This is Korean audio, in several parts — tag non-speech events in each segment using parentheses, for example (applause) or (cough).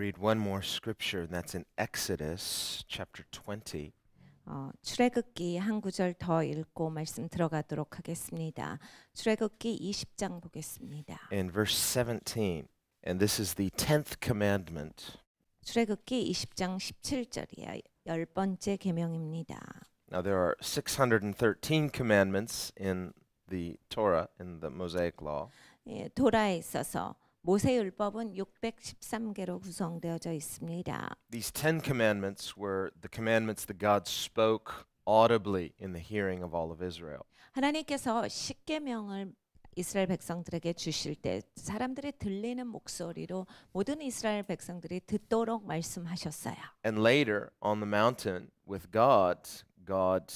read one more scripture, and that's in Exodus chapter 20. 어, 출애굽기 한 구절 더 읽고 말씀 들어가도록 하겠습니다. 출애굽기 20장 보겠습니다. In verse 17. And this is the 10th commandment. 출애굽기 20장 17절이에요. 열 번째 계명입니다. Now there are 613 commandments in the Torah in the Mosaic law. 예, 도라에 있어서 모세율법은 613개로 구성되어져 있습니다. These 10 commandments were the commandments that God spoke audibly in the hearing of all of Israel. 하나님께서 십계명을 이스라엘 백성들에게 주실 때 사람들이 들리는 목소리로 모든 이스라엘 백성들이 듣도록 말씀하셨어요. And later on the mountain with God, God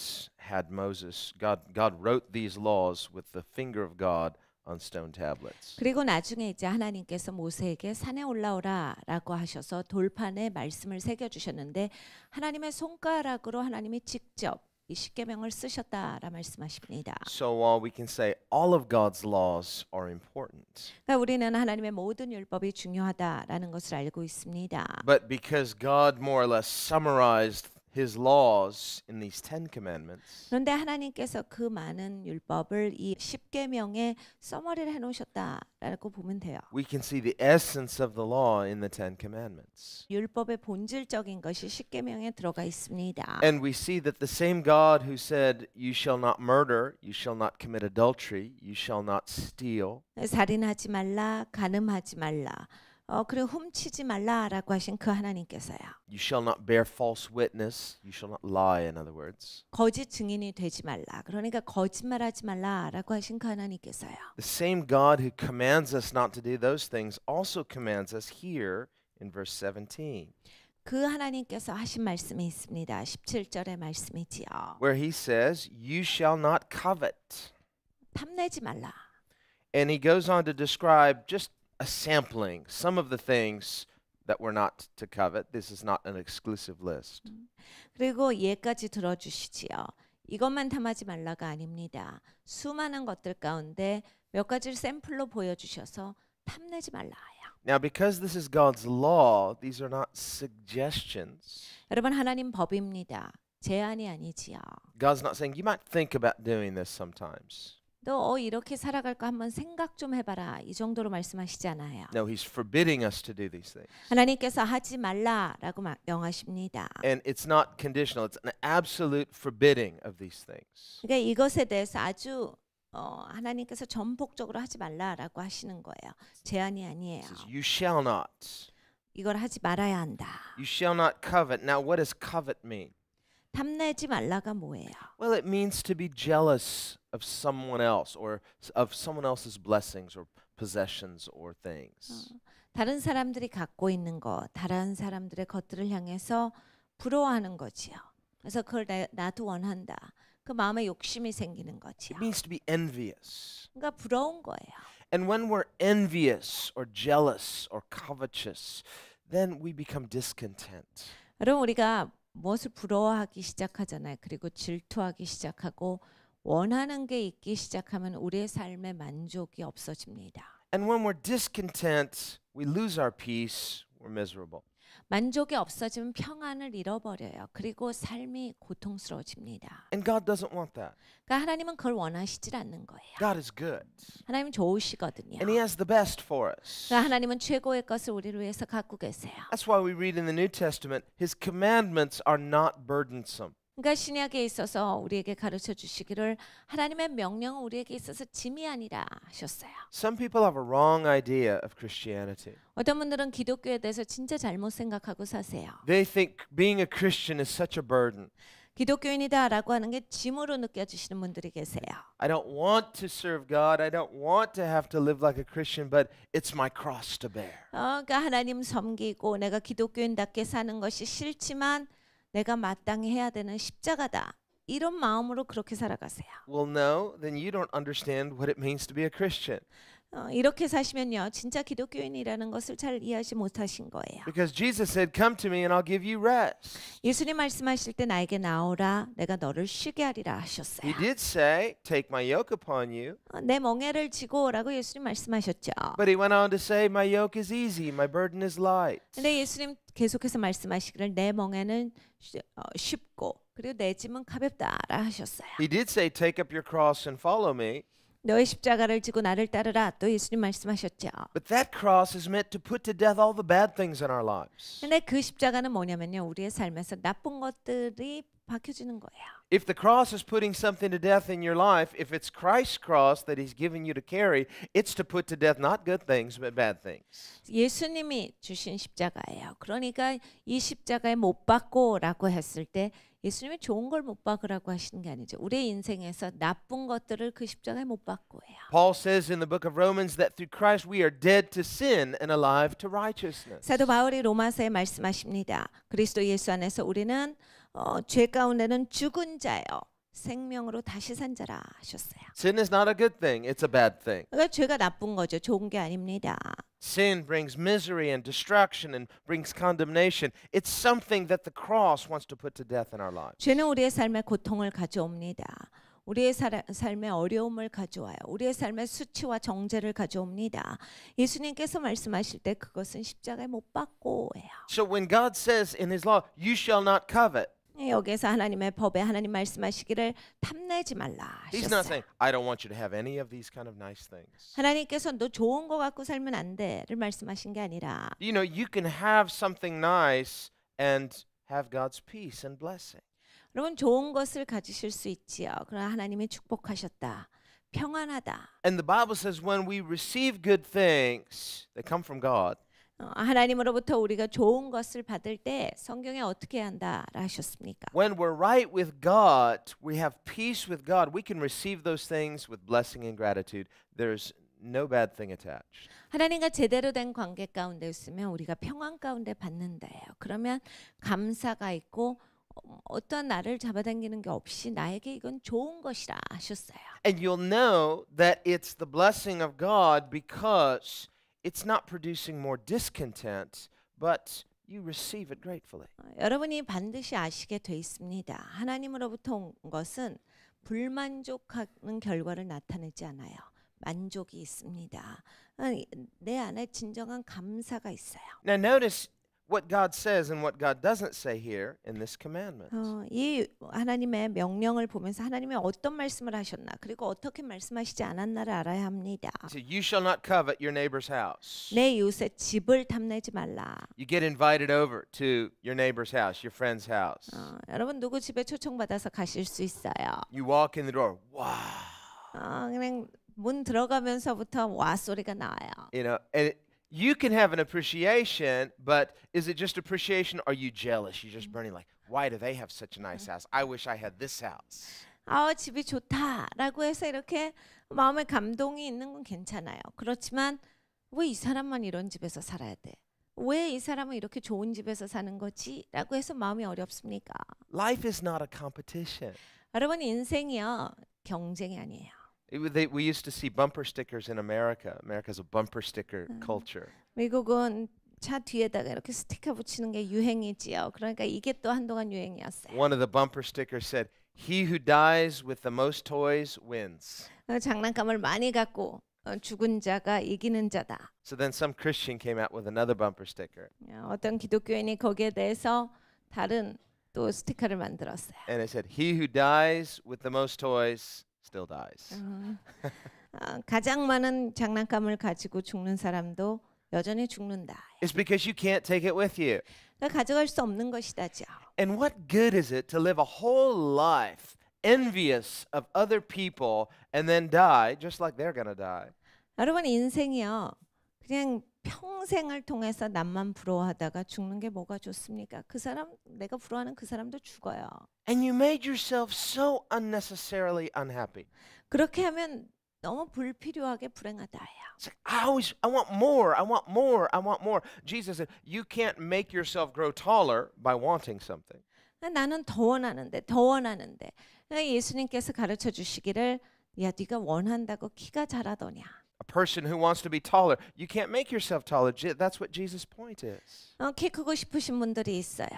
had Moses. God God wrote these laws with the finger of God. on stone tablets. 그리고 나중에 이제 하나님께서 모세에게 산에 올라오라라고 하셔서 돌판에 말씀을 새겨 주셨는데 하나님의 손가락으로 하나님이 직접 이 십계명을 쓰셨다라 말씀하십니다. So while we can say all of God's laws are important. 그러니까 우리는 하나님의 모든 율법이 중요하다라는 것을 알고 있습니다. But because God more or less summarized his laws in these 10 commandments. 그런데 하나님께서 그 많은 율법을 이 10계명에 써머리를 해 보면 돼요. We can see the essence of the law in the 10 commandments. 율법의 본질적인 것이 십계명에 들어가 있습니다. And we see that the same God who said you shall not murder, you shall not commit adultery, you shall not steal. 살인하지 말라, 간음하지 말라. 어, 그리고 훔치지 말라라고 하신 그 하나님께서요. You shall not bear false witness. You shall not lie. In other words. 거짓 증인이 되지 말라. 그러니까 거짓말하지 말라라고 하신 그 하나님께서요. The same God who commands us not to do those things also commands us here in verse 17. 그 하나님께서 하신 말씀이 있습니다. 17절의 말씀이지요. Where he says, "You shall not covet." 탐내지 말라. And he goes on to describe just a sampling, some of the things that we're not to covet. This is not an exclusive list. 그리고 예까지 들어주시지요. 이것만 탐하지 말라가 아닙니다. 수많은 것들 가운데 몇 가지를 샘플로 보여주셔서 탐내지 말라야. Now, because this is God's law, these are not suggestions. 여러분 하나님 법입니다. 제안이 아니지요. God's not saying you might think about doing this sometimes. 너 이렇게 살아갈 거 한번 생각 좀 해봐라. 이 정도로 말씀하시잖아요. No, he's forbidding us to do these things. 하나님께서 하지 말라라고 명하십니다. And it's not conditional. It's an absolute forbidding of these things. 그러니까 이것에 대해서 아주 어, 하나님께서 전폭적으로 하지 말라라고 하시는 거예요. 제한이 아니에요. Says, you shall not. 이걸 하지 말아야 한다. You shall not covet. Now, what does covet mean? 탐내지 말라가 뭐예요? Well, it means to be jealous of someone else or of someone else's blessings or possessions or things. 다른 사람들이 갖고 있는 것, 다른 사람들의 것들을 향해서 부러워하는 거지요. 그래서 그걸 나, 나도 원한다. 그 마음에 욕심이 생기는 거지요. It means to be envious. 그러니까 부러운 거예요. And when we're envious or jealous or covetous, then we become discontent. 여러분 우리가 무엇을 부러워하기 시작하잖아요. 그리고 질투하기 시작하고 원하는 게 있기 시작하면 우리의 삶의 만족이 없어집니다. And when we're discontent, we lose our peace, we're miserable. 만족이 없어지면 평안을 잃어버려요. 그리고 삶이 고통스러워집니다. And God doesn't want that. 그러니까 하나님은 그걸 않는 거예요. God is good. 하나님 좋으시거든요. And he has the best for us. 그러니까 하나님은 최고의 것을 우리를 위해서 갖고 계세요. That's why we read in the New Testament his commandments are not burdensome. 그러니까 신약에 있어서 우리에게 가르쳐 주시기를 하나님의 명령은 우리에게 있어서 짐이 아니라 하셨어요. Some people have a wrong idea of Christianity. 어떤 분들은 기독교에 대해서 진짜 잘못 생각하고 사세요. They think being a Christian is such a burden. 기독교인이다라고 하는 게 짐으로 느껴지시는 분들이 계세요. I don't want to serve God. I don't want to have to live like a Christian, but it's my cross to bear. 어, 그러니까 하나님 섬기고 내가 기독교인답게 사는 것이 싫지만 내가 마땅히 해야 되는 십자가다. 이런 마음으로 그렇게 살아가세요. Well, no, then you don't understand what it means to be a Christian. 어, 이렇게 사시면요 진짜 기독교인이라는 것을 잘 이해하지 못하신 거예요. Because Jesus said, "Come to me, and I'll give you rest." 예수님 말씀하실 때 나에게 나오라, 내가 너를 쉬게 하리라 하셨어요. He did say, "Take my yoke upon you." 어, 내 멍에를 지고라고 예수님 말씀하셨죠. But he went on to say, "My yoke is easy, my burden is light." 근데 예수님 계속해서 말씀하시기를 내 멍에는 쉬, 어, 쉽고 그리고 내 짐은 가볍다라 하셨어요. He did say, "Take up your cross and follow me." 너의 십자가를 지고 나를 따르라 또 예수님 말씀하셨죠. But that cross is meant to put to death all the bad things in our lives. 근데 그 십자가는 뭐냐면요. 우리의 삶에서 나쁜 것들이 박혀지는 거예요. If the cross is putting something to death in your life, if it's Christ's cross that he's giving you to carry, it's to put to death not good things but bad things. 예수님이 주신 십자가예요. 그러니까 이 십자가에 못 박고라고 했을 때 예수님이 좋은 걸못 박으라고 하시는 게 아니죠. 우리의 인생에서 나쁜 것들을 그 십자가에 못 박고요. Paul says in the book of Romans that through Christ we are dead to sin and alive to righteousness. 사도 바울이 로마서에 말씀하십니다. 그리스도 예수 안에서 우리는 어, 죄 가운데는 죽은 자요. 생명으로 다시 산 자라 하셨어요. Sin is not a good thing. It's a bad thing. 그러니까 죄가 나쁜 거죠. 좋은 게 아닙니다. Sin brings misery and destruction and brings condemnation. It's something that the cross wants to put to death in our lives. 죄는 우리의 삶에 고통을 가져옵니다. 우리의 살, 삶에 어려움을 가져와요. 우리의 삶에 수치와 정죄를 가져옵니다. 예수님께서 말씀하실 때 그것은 십자가에 못 박고예요. So when God says in his law, you shall not covet. 여기서 하나님의 법에 하나님 말씀하시기를 탐내지 말라 He's not 하셨어요. saying I don't want you to have any of these kind of nice things. 하나님께서 너 좋은 거 갖고 살면 안 돼를 말씀하신 게 아니라 You know, you can have something nice and have God's peace and blessing. 여러분 좋은 것을 가지실 수 있지요. 그러나 하나님이 축복하셨다. 평안하다. And the Bible says when we receive good things that come from God, 하나님으로부터 우리가 좋은 것을 받을 때 성경에 어떻게 한다 하셨습니까? When we're right with God, we have peace with God. We can receive those things with blessing and gratitude. There's no bad thing attached. 하나님과 제대로 된 관계 가운데 있으면 우리가 평안 가운데 받는다예요. 그러면 감사가 있고 어떤 나를 잡아당기는 게 없이 나에게 이건 좋은 것이라 하셨어요. And you'll know that it's the blessing of God because it's not producing more discontent, but you receive it gratefully. 여러분이 반드시 아시게 돼 있습니다. 하나님으로부터 온 것은 불만족하는 결과를 나타내지 않아요. 만족이 있습니다. 내 안에 진정한 감사가 있어요. Now notice what God says and what God doesn't say here in this commandment. 어, 이 하나님의 명령을 보면서 하나님이 어떤 말씀을 하셨나 그리고 어떻게 말씀하시지 않았나를 알아야 합니다. So you shall not covet your neighbor's house. 내 이웃의 집을 탐내지 말라. You get invited over to your neighbor's house, your friend's house. 어, 여러분 누구 집에 초청받아서 가실 수 있어요. You walk in the door. Wow. 어, 그냥 문 들어가면서부터 와 소리가 나와요. You know, and it, you can have an appreciation, but is it just appreciation? Are you jealous? You're just burning like, why do they have such a nice house? I wish I had this house. 아 집이 좋다라고 해서 이렇게 마음에 감동이 있는 건 괜찮아요. 그렇지만 왜 이 사람만 이런 집에서 살아야 돼? 왜 이 사람은 이렇게 좋은 집에서 사는 거지?라고 해서 마음이 어렵습니까? Life is not a competition. 여러분 인생이요 경쟁이 아니에요. It, they, we used to see bumper stickers in America. America's a bumper sticker culture. 미국은 차 뒤에다가 이렇게 스티커 붙이는 게 유행이지요. 그러니까 이게 또 한동안 유행이었어요. One of the bumper stickers said, "He who dies with the most toys wins." 장난감을 많이 갖고 죽은 자가 이기는 자다. So then some Christian came out with another bumper sticker. 어떤 기독교인이 거기에 대해서 다른 또 스티커를 만들었어요. And it said, "He who dies with the most toys still dies. 가장 많은 장난감을 가지고 죽는 사람도 여전히 죽는다. It's because you can't take it with you. 가져갈 수 없는 것이다죠. And what good is it to live a whole life envious of other people and then die just like they're gonna die? 여러분 인생이요. 그냥 평생을 통해서 남만 부러워하다가 죽는 게 뭐가 좋습니까? 그 사람 내가 부러워하는 그 사람도 죽어요. And you made yourself so unnecessarily unhappy. 그렇게 하면 너무 불필요하게 불행하다예요. Like, I always I want more. I want more. I want more. Jesus said, you can't make yourself grow taller by wanting something. 나는 더 원하는데 더 원하는데 예수님께서 가르쳐 주시기를 야 네가 원한다고 키가 자라더냐. A person who wants to be taller, you can't make yourself taller. That's what Jesus' point is. 어, 키 크고 싶으신 분들이 있어요.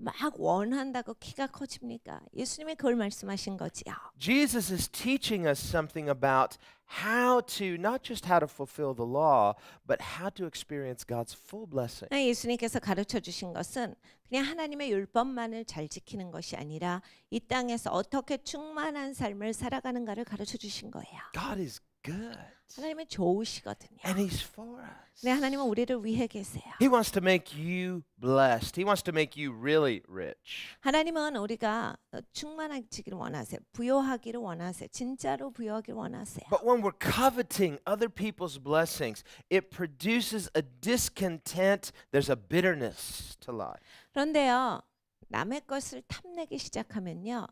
막 원한다고 키가 커집니까? 예수님이 그걸 말씀하신 거지요. Jesus is teaching us something about how to not just how to fulfill the law, but how to experience God's full blessing. 예수님께서 가르쳐 주신 것은 그냥 하나님의 율법만을 잘 지키는 것이 아니라 이 땅에서 어떻게 충만한 삶을 살아가는가를 가르쳐 주신 거예요. God is good. 하나님은 좋으시거든요. And he's for us. 네, 하나님은 우리를 위해 계세요. He wants to make you blessed. He wants to make you really rich. 하나님은 우리가 충만하기를 원하세요. 원하세요. 진짜로 원하세요. But when we're coveting other people's blessings, it produces a discontent. There's a bitterness to life. 그런데요, 남의 것을 탐내기 시작하면요,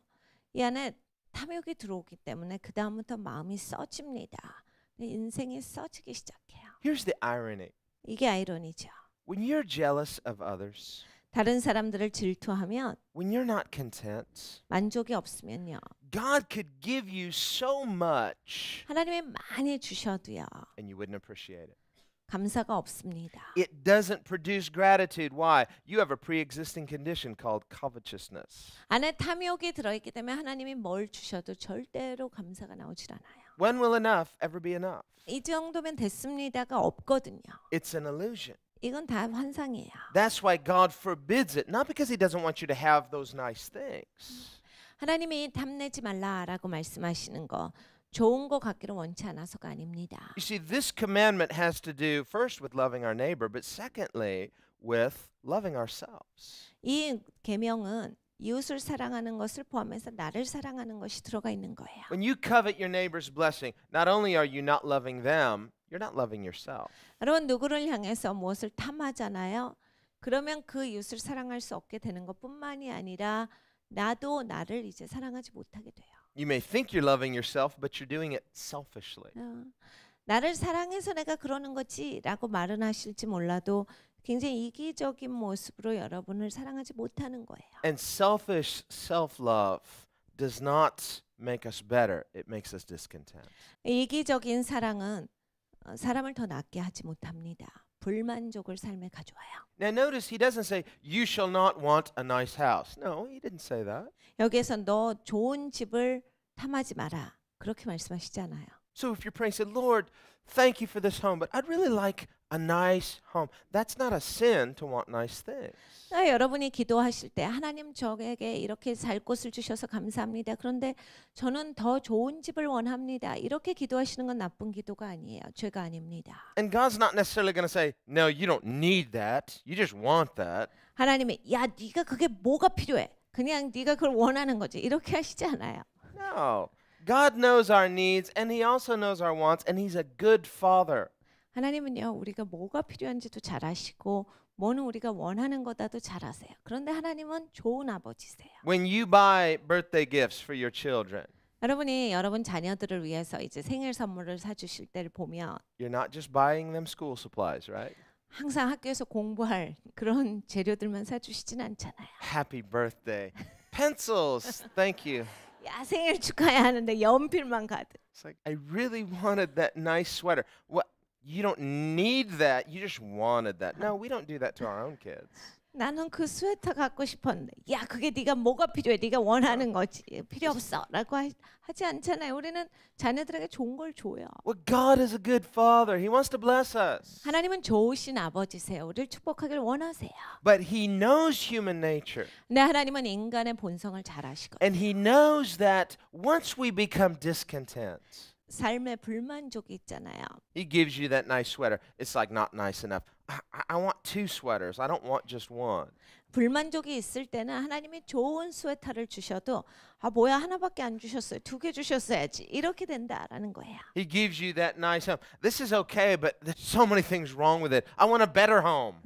이 안에 탐욕이 들어오기 때문에 그 다음부터 마음이 써집니다. 인생이 써지기 시작해요. Here's the irony. 이게 아이러니죠. When you're jealous of others, 다른 사람들을 질투하면 when you're not content, 만족이 없으면요. God could give you so much. 하나님이 많이 주셔도요. And you wouldn't appreciate it. 감사가 없습니다. It doesn't produce gratitude. Why? You have a pre-existing condition called covetousness. 안에 탐욕이 들어있기 때문에 하나님이 뭘 주셔도 절대로 감사가 나오질 않아요. When will enough ever be enough? 이 정도면 됐습니다가 없거든요. It's an illusion. 이건 다 환상이에요. That's why God forbids it. Not because he doesn't want you to have those nice things. 하나님이 탐내지 말라라고 말씀하시는 거 좋은 거 갖기를 원치 않아서가 아닙니다. You see this commandment has to do first with loving our neighbor but secondly with loving ourselves. 이 계명은 이웃을 사랑하는 것을 포함해서 나를 사랑하는 것이 들어가 있는 거예요. When you covet your neighbor's blessing, not only are you not loving them, you're not loving yourself. 여러분 누구를 향해서 무엇을 탐하잖아요. 그러면 그 이웃을 사랑할 수 없게 되는 것뿐만이 아니라 나도 나를 이제 사랑하지 못하게 돼요. You may think you're loving yourself, but you're doing it selfishly. 나를 사랑해서 내가 그러는 거지라고 말은 하실지 몰라도 굉장히 이기적인 모습으로 여러분을 사랑하지 못하는 거예요. And selfish self-love does not make us better. It makes us discontent. 이기적인 사랑은 사람을 더 낫게 하지 못합니다. 불만족을 삶에 가져와요. Now notice he doesn't say you shall not want a nice house. No, he didn't say that. 여기에서 너 좋은 집을 탐하지 마라. 그렇게 말씀하시잖아요. So if you're praying, say, Lord, thank you for this home, but I'd really like a nice home. That's not a sin to want nice things. 여러분이 기도하실 때 하나님 저에게 이렇게 살 곳을 주셔서 감사합니다. 그런데 저는 더 좋은 집을 원합니다. 이렇게 기도하시는 건 나쁜 기도가 아니에요. 죄가 아닙니다. And God's not necessarily going to say, "No, you don't need that. You just want that." 하나님이 야, 네가 그게 뭐가 필요해? 그냥 네가 그걸 원하는 거지. 이렇게 하시지 않아요. No. God knows our needs and he also knows our wants and he's a good father. 하나님은요, 우리가 뭐가 필요한지도 잘 아시고 뭐는 우리가 원하는 거다도 잘 아세요. 그런데 하나님은 좋은 아버지세요. When you buy birthday gifts for your children, 여러분이 여러분 자녀들을 위해서 이제 생일 선물을 사 주실 때를 보면 you're not just buying them school supplies, right? 항상 학교에서 공부할 그런 재료들만 사 주시진 않잖아요. Happy birthday. Pencils. Thank you. 야, 생일 축하해 하는데 연필만 가득. It's like I really wanted that nice sweater. What you don't need that. You just wanted that. No, we don't do that to our own kids. 나는 그 스웨터 갖고 싶었는데 야 그게 네가 뭐가 필요해 네가 원하는 거지 필요 없어라고 하지 않잖아요 우리는 자녀들에게 좋은 걸 줘요 well, God is a good father he wants to bless us 하나님은 좋으신 아버지세요 우리를 축복하길 원하세요 but he knows human nature 네 하나님은 인간의 본성을 잘 아시거든요 and he knows that once we become discontent 삶의 불만족이 있잖아요. He gives you that nice sweater. It's like not nice enough. I, I want two sweaters. I don't want just one. 불만족이 있을 때는 하나님이 좋은 스웨터를 주셔도 아 뭐야 하나밖에 안 주셨어요. 두 개 주셨어야지. 이렇게 된다라는 거예요. He gives you that nice home. This is okay, but there's so many things wrong with it. I want a better home.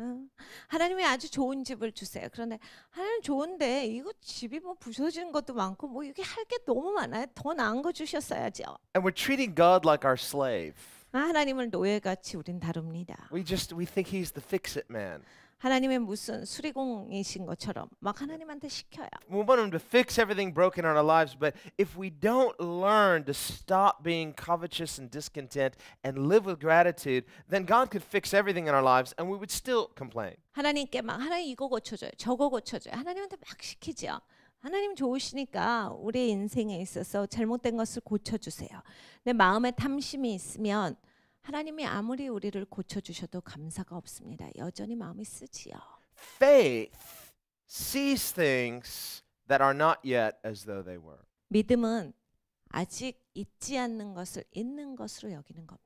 하나님이 아주 좋은 집을 주세요. 그런데 하나님 좋은데 이거 집이 뭐 부서진 것도 많고 뭐 이게 할 게 너무 많아요. 더 나은 거 주셨어야죠. And we're treating God like our slave. 하나님을 노예같이 우린 다룹니다. We just we think he's the fix it man. 하나님의 무슨 수리공이신 것처럼 막 하나님한테 시켜요. We want him to fix everything broken in our lives, but if we don't learn to stop being covetous and discontent and live with gratitude, then God could fix everything in our lives and we would still complain. 하나님께 막 하나님 이거 고쳐줘요, 저거 고쳐줘요. 하나님한테 막 시키지요. 하나님 좋으시니까 우리 인생에 있어서 잘못된 것을 고쳐주세요. 내 마음에 탐심이 있으면 하나님이 아무리 우리를 고쳐 주셔도 감사가 없습니다. 여전히 마음이 쓰지요. Faith sees things that are not yet as though they were. 믿음은 아직 있지 않는 것을 있는 것으로 여기는 겁니다.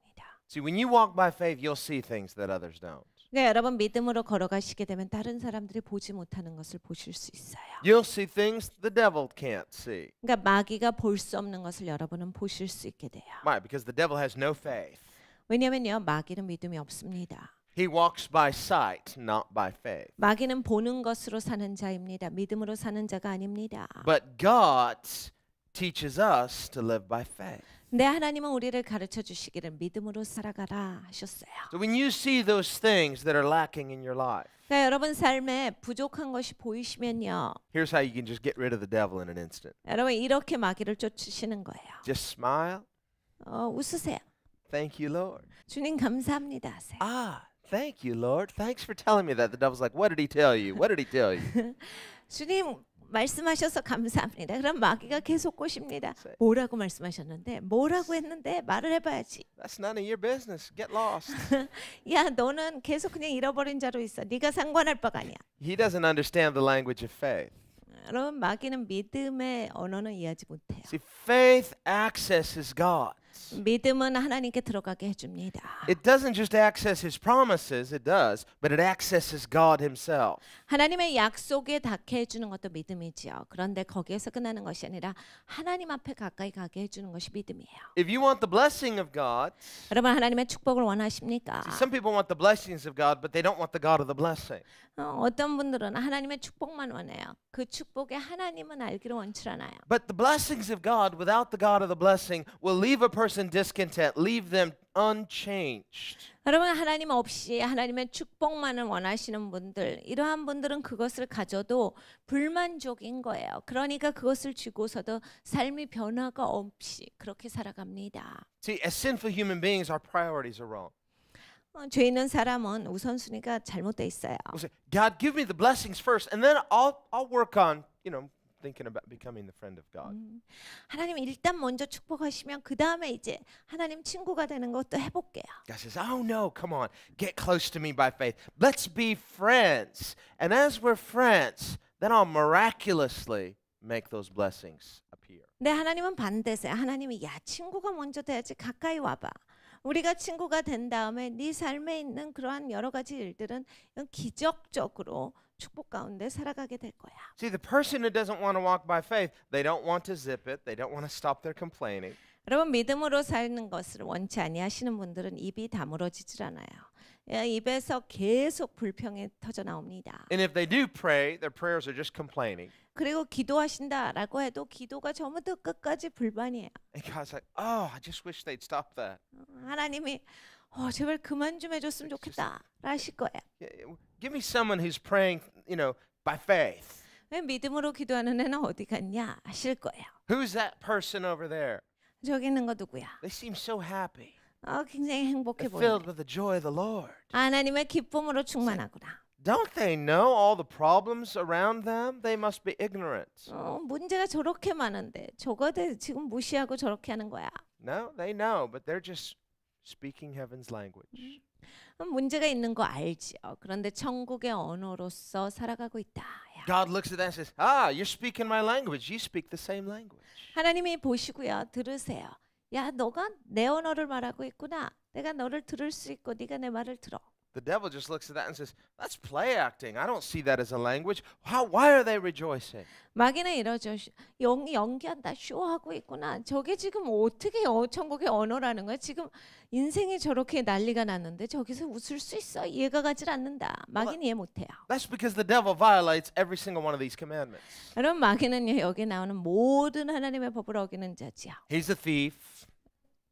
See, when you walk by faith, you'll see things that others don't. 그러니까 여러분 믿음으로 걸어가시게 되면 다른 사람들이 보지 못하는 것을 보실 수 있어요. You'll see things the devil can't see. 그러니까 마귀가 볼 수 없는 것을 여러분은 보실 수 있게 돼요. Why? Because the devil has no faith. 왜냐면요. 마귀는 믿음이 없습니다. He walks by sight, not by faith. 마귀는 보는 것으로 사는 자입니다. 믿음으로 사는 자가 아닙니다. But God teaches us to live by faith. 네 하나님은 우리를 가르쳐 주시기를 믿음으로 살아가라 하셨어요. So when you see those things that are lacking in your life. 그러니까 여러분 삶에 부족한 것이 보이시면요. Here's how you can just get rid of the devil in an instant. 여러분 이렇게 마귀를 쫓으시는 거예요. Just smile. 어, 웃으세요. Thank you, Lord. 주님 감사합니다 하세요. Ah, thank you, Lord. Thanks for telling me that. The devil's like, what did he tell you? What did he tell you? 주님 말씀하셔서 감사합니다. 그럼 마귀가 계속 꼬십니다. 뭐라고 말씀하셨는데 뭐라고 했는데 말을 해봐야지. That's none of your business. Get lost. 야 너는 계속 그냥 잃어버린 자로 있어. 네가 상관할 바가 아니야. He doesn't understand the language of faith. 여러분 마귀는 믿음의 언어는 이해하지 못해요. See, faith accesses God. 믿음은 하나님께 들어가게 해줍니다. It doesn't just access His promises, it does, but it accesses God Himself. 하나님의 약속에 닿게 해주는 것도 믿음이지요. 그런데 거기에서 끝나는 것이 아니라 하나님 앞에 가까이 가게 해주는 것이 믿음이에요. If you want the blessing of God, 여러분 하나님의 축복을 원하십니까? some people want the blessings of God, but they don't want the God of the blessing. 어떤 분들은 하나님의 축복만 원해요. 그 축복에 하나님은 알기를 원치 않아요. But the blessings of God without the God of the blessing will leave a person person discontent, leave them unchanged. 여러분 하나님 없이 하나님의 축복만을 원하시는 분들 이러한 분들은 그것을 가져도 불만족인 거예요. 그러니까 그것을 쥐고서도 삶이 변화가 없이 그렇게 살아갑니다. See, as sinful human beings, our priorities are wrong. 어, 죄 있는 사람은 우선순위가 잘못돼 있어요. God, give me the blessings first, and then I'll I'll work on you know thinking about becoming the friend of God. 하나님 일단 먼저 축복하시면 그 다음에 이제 하나님 친구가 되는 것도 해볼게요. God says, "Oh no, come on, get close to me by faith. Let's be friends, and as we're friends, then I'll miraculously." make those blessings appear. 네, 하나님은 반대세요. 하나님이 야 친구가 먼저 돼야지 가까이 와봐. 우리가 친구가 된 다음에 네 삶에 있는 그러한 여러 가지 일들은 기적적으로 축복 가운데 살아가게 될 거야. See, the person who doesn't want to walk by faith, they don't want to zip it, they don't want to stop their complaining. 여러분 믿음으로 사는 것을 원치 아니하시는 분들은 입이 다물어지질 않아요. 입에서 계속 불평이 터져 나옵니다. And if they do pray, their prayers are just complaining. 그리고 기도하신다라고 해도 기도가 전부터 끝까지 불만이에요. And God's like, oh, I just wish they'd stop that. 하나님이 어, 제발 그만 좀 해줬으면 좋겠다 하실 거예요. Give me someone who's praying, you know, by faith. 믿음으로 기도하는 애는 어디가 있냐 아실 거예요. Who's that person over there? 저기 있는 거 누구야? They seem so happy. 어, 굉장히 행복해 보여. Filled with the joy of the Lord. 하나님의 기쁨으로 충만하구나. Don't they know all the problems around them? They must be ignorant. 어, 문제가 저렇게 많은데 저거들 지금 무시하고 저렇게 하는 거야. No, they know, but they're just speaking heaven's language. 문제가 있는 거 알지요. 그런데 천국의 언어로서 살아가고 있다. 야. God looks at that and says, "Ah, you're speaking my language. You speak the same language." 하나님이 보시고요. 들으세요. 야, 너가 내 언어를 말하고 있구나. 내가 너를 들을 수 있고 네가 내 말을 들어. The devil just looks at that and says, "That's play acting. I don't see that as a language. How, why are they rejoicing?" 마귀는 이러죠. 영이 연기한다, 쇼하고 있구나. 저게 지금 어떻게 어, 천국의 언어라는 거야? 지금 인생이 저렇게 난리가 났는데 저기서 웃을 수 있어? 이해가 가질 않는다. 마귀는 이해 못해요. That's because the devil violates every single one of these commandments. 여러분 마귀는 여기 나오는 모든 하나님의 법을 어기는 자지요. He's a thief.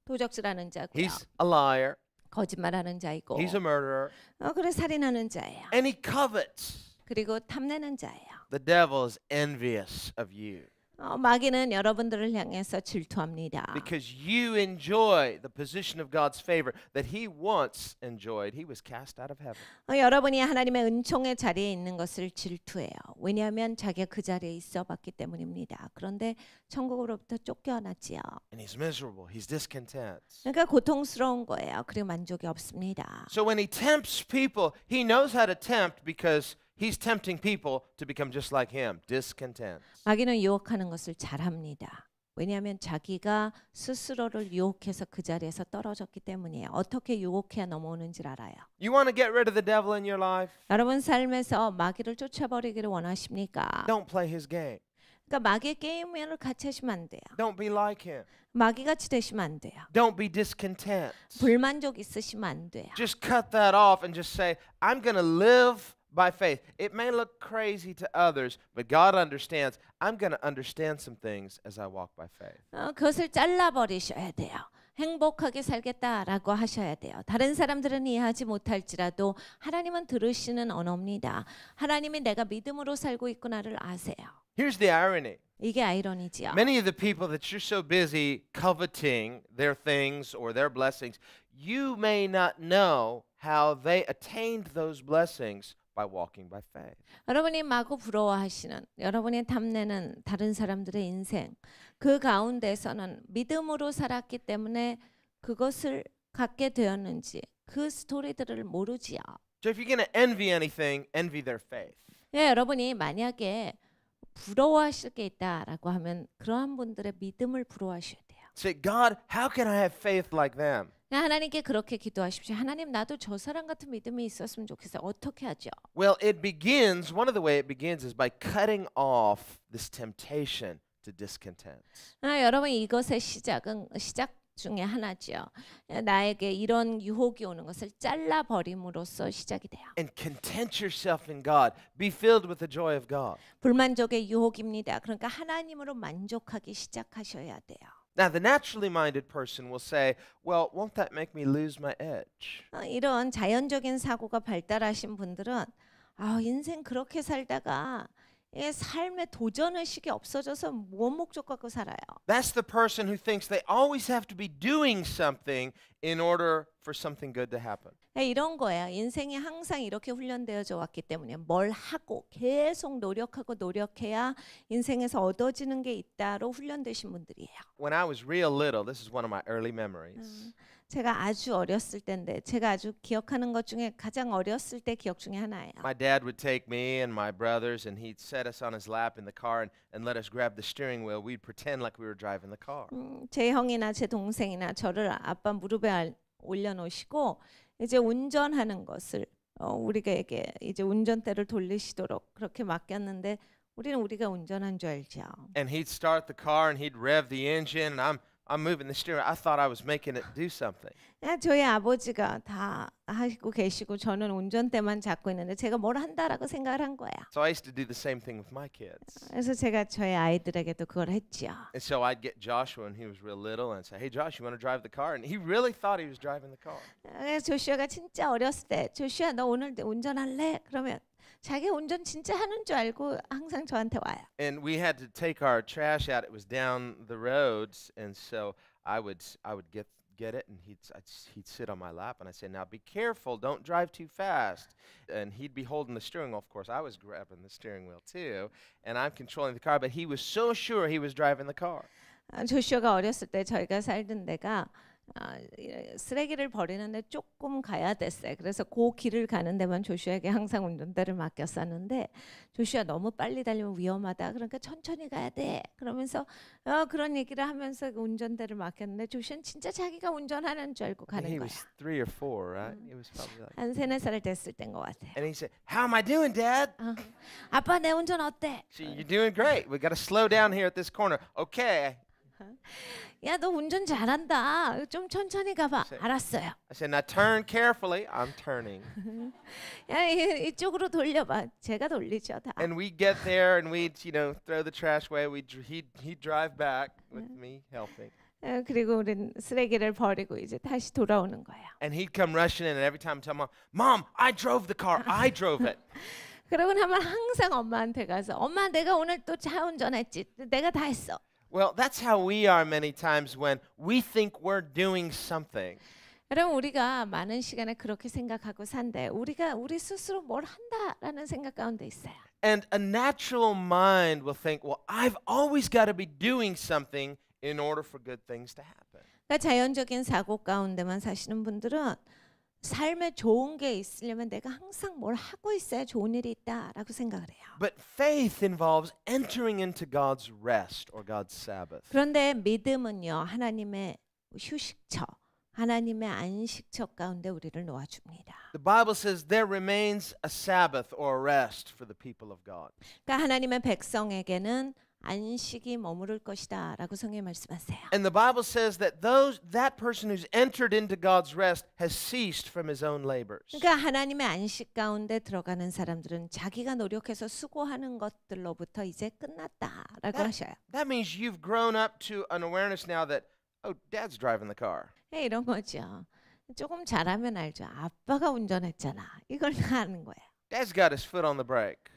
도적질하는 자고요. He's a liar. 거짓말하는 자이고 He's a murderer. 어, 그래 살인하는 자예요. And he covets. 그리고 탐내는 자예요. The devil is envious of you. 어, 마귀는 여러분들을 향해서 질투합니다. Because you enjoy the position of God's favor that he once enjoyed, he was cast out of heaven. 어, 여러분이 하나님의 은총의 자리에 있는 것을 질투해요. 왜냐하면 자기가 그 자리에 있어 봤기 때문입니다. 그런데 천국으로부터 쫓겨났지요. And he's miserable. He's discontent. 그러니까 고통스러운 거예요. 그리고 만족이 없습니다. So when he tempts people, he knows how to tempt because He's tempting people to become just like him, discontent. 마귀는 유혹하는 것을 잘합니다. 왜냐하면 자기가 스스로를 유혹해서 그 자리에서 떨어졌기 때문이에요. 어떻게 유혹해야 넘어오는지 알아요. You want to get rid of the devil in your life? 여러분 삶에서 마귀를 쫓아버리기를 원하십니까? Don't play his game. 그러니까 마귀의 게임을 같이 하시면 안 돼요. Don't be like him. 마귀같이 되시면 안 돼요. Don't be discontent. 불만족 있으시면 안 돼요. Just cut that off and just say I'm going to live by faith. It may look crazy to others, but God understands. I'm going to understand some things as I walk by faith. 어, 그것을 잘라버리셔야 돼요. 행복하게 살겠다라고 하셔야 돼요. 다른 사람들은 이해하지 못할지라도 하나님은 들으시는 언어입니다. 하나님이 내가 믿음으로 살고 있구나를 아세요. Here's the irony. 이게 아이러니지요. Many of the people that you're so busy coveting their things or their blessings, you may not know how they attained those blessings by walking by faith. 여러분이 마구 부러워하시는 여러분이 탐내는 다른 사람들의 인생 그 가운데서는 믿음으로 살았기 때문에 그것을 갖게 되었는지 그 스토리들을 모르지요. So if you're going to envy anything, envy their faith. 예, 여러분이 만약에 부러워하실 게 있다라고 하면 그러한 분들의 믿음을 부러워하셔 Say, God, how can I have faith like them? 하나님께 그렇게 기도하십시오. 하나님 나도 저 사람 같은 믿음이 있었으면 좋겠어요. 어떻게 하죠? Well, it begins. One of the way it begins is by cutting off this temptation to discontent. 아, 여러분 이것의 시작은 시작 중에 하나지요. 나에게 이런 유혹이 오는 것을 잘라 버림으로써 시작이 돼요. And content yourself in God. Be filled with the joy of God. 불만족의 유혹입니다. 그러니까 하나님으로 만족하기 시작하셔야 돼요. Now, the naturally minded person will say, well, won't that make me lose my edge? 이런 자연적인 사고가 발달하신 분들은 아, 인생 그렇게 살다가 삶의 도전 의식이 없어져서 뭔 목적 갖고 살아요? That's the person who thinks they always have to be doing something in order for something good to happen. 이런 거예요. 인생이 항상 이렇게 훈련되어져 왔기 때문에 뭘 하고 계속 노력하고 노력해야 인생에서 얻어지는 게 있다로 훈련되신 분들이에요. When I was real little, this is one of my early memories. 제가 아주 어렸을 때인데 제가 아주 기억하는 것 중에 가장 어렸을 때 기억 중에 하나예요. My dad would take me and my brothers and he'd set us on his lap in the car and, and let us grab the steering wheel. We'd pretend like we were driving the car. 음, 제 형이나 제 동생이나 저를 아빠 무릎에 올려 놓으시고 이제 운전하는 것을 어, 우리에게 이제 운전대를 돌리시도록 그렇게 맡겼는데 우리는 우리가 운전한 줄 알죠. And he'd start the car and he'd rev the engine and I'm I'm moving the steering. I thought I was making it do something. 저희 아버지가 다 하시고 계시고 저는 운전대만 잡고 있는데 제가 뭘 한다라고 생각을 한 거야. So I used to do the same thing with my kids. 그래서 제가 저희 아이들에게도 그걸 했지요. And so I'd get Joshua when he was real little and say, "Hey Josh, you want to drive the car?" And he really thought he was driving the car. 조슈아가 진짜 어렸을 때, 조슈아 너 오늘 운전할래? 그러면 자기 운전 진짜 하는 줄 알고 항상 저한테 와요. And we had to take our trash out. It was down the roads, and so I would I would get get it, and he'd I'd, he'd sit on my lap, and I say, "Now be careful, don't drive too fast." And he'd be holding the steering wheel. Of course, I was grabbing the steering wheel too, and I'm controlling the car. But he was so sure he was driving the car. 조슈아가 어렸을 때 저희가 살던 데가 아, 예, 쓰레기를 버리는데 조금 가야 됐어요. 그래서 그 길을 가는 데만 조슈아에게 항상 운전대를 맡겼었는데 조슈아 너무 빨리 달리면 위험하다. 그러니까 천천히 가야 돼. 그러면서 어, 그런 얘기를 하면서 그 운전대를 맡겼는데 조슈아는 진짜 자기가 운전하는 줄 알고 가는 거야. Three or four, right? It 음. was probably like... 한 세네 살 됐을 때인 것같아 And he said, "How am I doing, Dad?" 어. 아빠 내 운전 어때? So you're doing great. We got to slow down here at this corner. Okay. 야, 너 운전 잘한다. 좀 천천히 가봐. 알았어요. I said, now turn carefully. I'm turning. 야, 이, 이쪽으로 돌려봐. 제가 돌리죠 다. And we get there, and we, you know, throw the trash away. We he he drive back with me helping. 그리고 우린 쓰레기를 버리고 이제 다시 돌아오는 거야. And he'd come rushing in, and every time tell mom, "Mom, I drove the car. I drove it." 그러고 나면 항상 엄마한테 가서 엄마 내가 오늘 또 차 운전했지. 내가 다 했어. Well, that's how we are many times when we think we're doing something. 여러분 우리가 많은 시간에 그렇게 생각하고 산데 우리가 우리 스스로 뭘 한다라는 생각 가운데 있어요. And a natural mind will think, well, I've always got to be doing something in order for good things to happen. 그러니까 자연적인 사고 가운데만 사시는 분들은 삶에 좋은 게 있으려면 내가 항상 뭘 하고 있어야 좋은 일이 있다라고 생각을 해요. But faith involves entering into God's rest or God's Sabbath. 그런데 믿음은요 하나님의 휴식처, 하나님의 안식처 가운데 우리를 놓아 줍니다. The Bible says there remains a Sabbath or a rest for the people of God. 그러니까 하나님의 백성에게는 안식이 머무를 것이다라고 성경에 말씀하세요. And the Bible says that those that person who's entered into God's rest has ceased from his own labors. 그러니까 하나님의 안식 가운데 들어가는 사람들은 자기가 노력해서 수고하는 것들로부터 이제 끝났다라고 that, 하셔요. That means you've grown up to an awareness now that oh dad's driving the car. 네, 이런 거죠. 조금 잘하면 알죠. 아빠가 운전했잖아. 이걸 다 아는 거야. Dad's got his foot on the brake.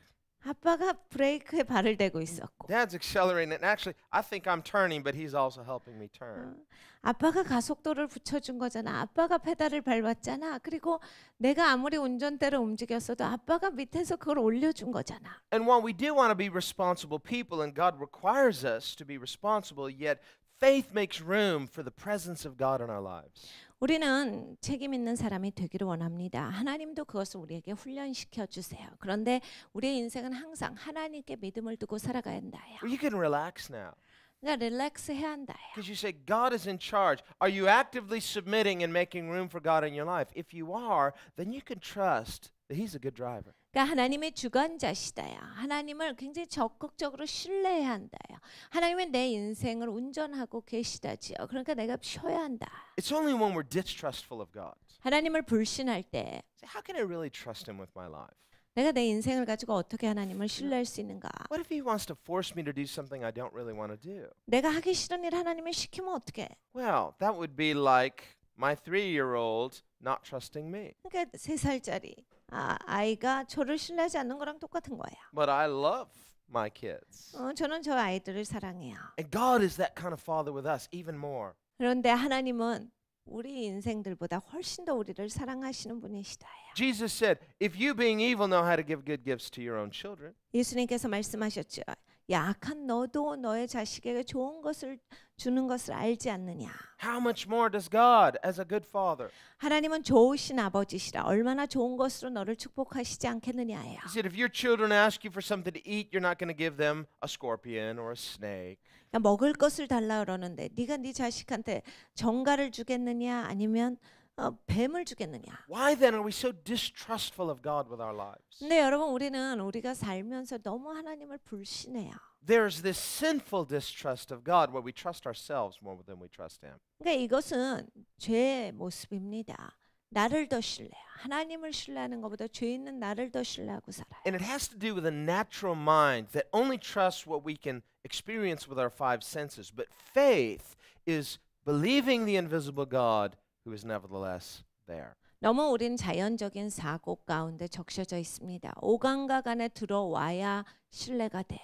아빠가 브레이크에 발을 대고 있었고. Dad's accelerating and actually I think I'm turning but he's also helping me turn. 아빠가 가속도를 붙여 준 거잖아. 아빠가 페달을 밟았잖아. 그리고 내가 아무리 운전대를 움직였어도 아빠가 밑에서 그걸 올려 준 거잖아. And while we do want to be responsible people and God requires us to be responsible yet faith makes room for the presence of God in our lives. 우리는 책임 있는 사람이 되기를 원합니다. 하나님도 그것을 우리에게 훈련시켜 주세요. 그런데 우리의 인생은 항상 하나님께 믿음을 두고 살아가야 한다요. Well, you can relax now. 그러니까 릴렉스 한다요. Because you say God is in charge. Are you actively submitting and making room for God in your life? If you are, then you can trust that He's a good driver. 그러니까 하나님의 주관자시다야. 하나님을 굉장히 적극적으로 신뢰해야 한다야. 하나님은 내 인생을 운전하고 계시다지요. 그러니까 내가 쉬어야 한다. It's only when we're distrustful of God. 하나님을 불신할 때. How can I really trust Him with my life? 내가 내 인생을 가지고 어떻게 하나님을 신뢰할 수 있는가? What if he wants to force me to do something I don't really want to do? 내가 하기 싫은 일 하나님이 시키면 어떻게? Well, that would be like my three-year-old not trusting me. 그러니까 세 살짜리 아, 아이가 저를 신뢰하지 않는 거랑 똑같은 거예요. But I love my kids. 어, 저는 저 아이들을 사랑해요. And God is that kind of father with us even more. 그런데 하나님은 우리 인생들보다 훨씬 더 우리를 사랑하시는 분이시다요. Jesus said, "If you being evil know how to give good gifts to your own children." 예수님께서 말씀하셨죠. 약한 너도 너의 자식에게 좋은 것을 주는 것을 알지 않느냐? How much more does God as a good father? 하나님은 좋으신 아버지시라 얼마나 좋은 것으로 너를 축복하시지 않겠느냐예요. He said if your children ask you for something to eat, you're not going to give them a scorpion or a snake. 먹을 것을 달라 그러는데 네가 네 자식한테 정가를 주겠느냐 아니면 뱀을 주겠느냐? Why then are we so distrustful of God with our lives? 근데 여러분 우리는 우리가 살면서 너무 하나님을 불신해요. There's this sinful distrust of God where we trust ourselves more than we trust him. 그러니까 이것은 죄의 모습입니다. 나를 더 신뢰해, 하나님을 신뢰하는 것보다 죄 있는 나를 더 신뢰하고 살아. And it has to do with a natural mind that only trusts what we can experience with our five senses, but faith is believing the invisible God who is nevertheless there. 너무 우린 자연적인 사고 가운데 적셔져 있습니다. 오감각 안에 들어와야 신뢰가 돼요.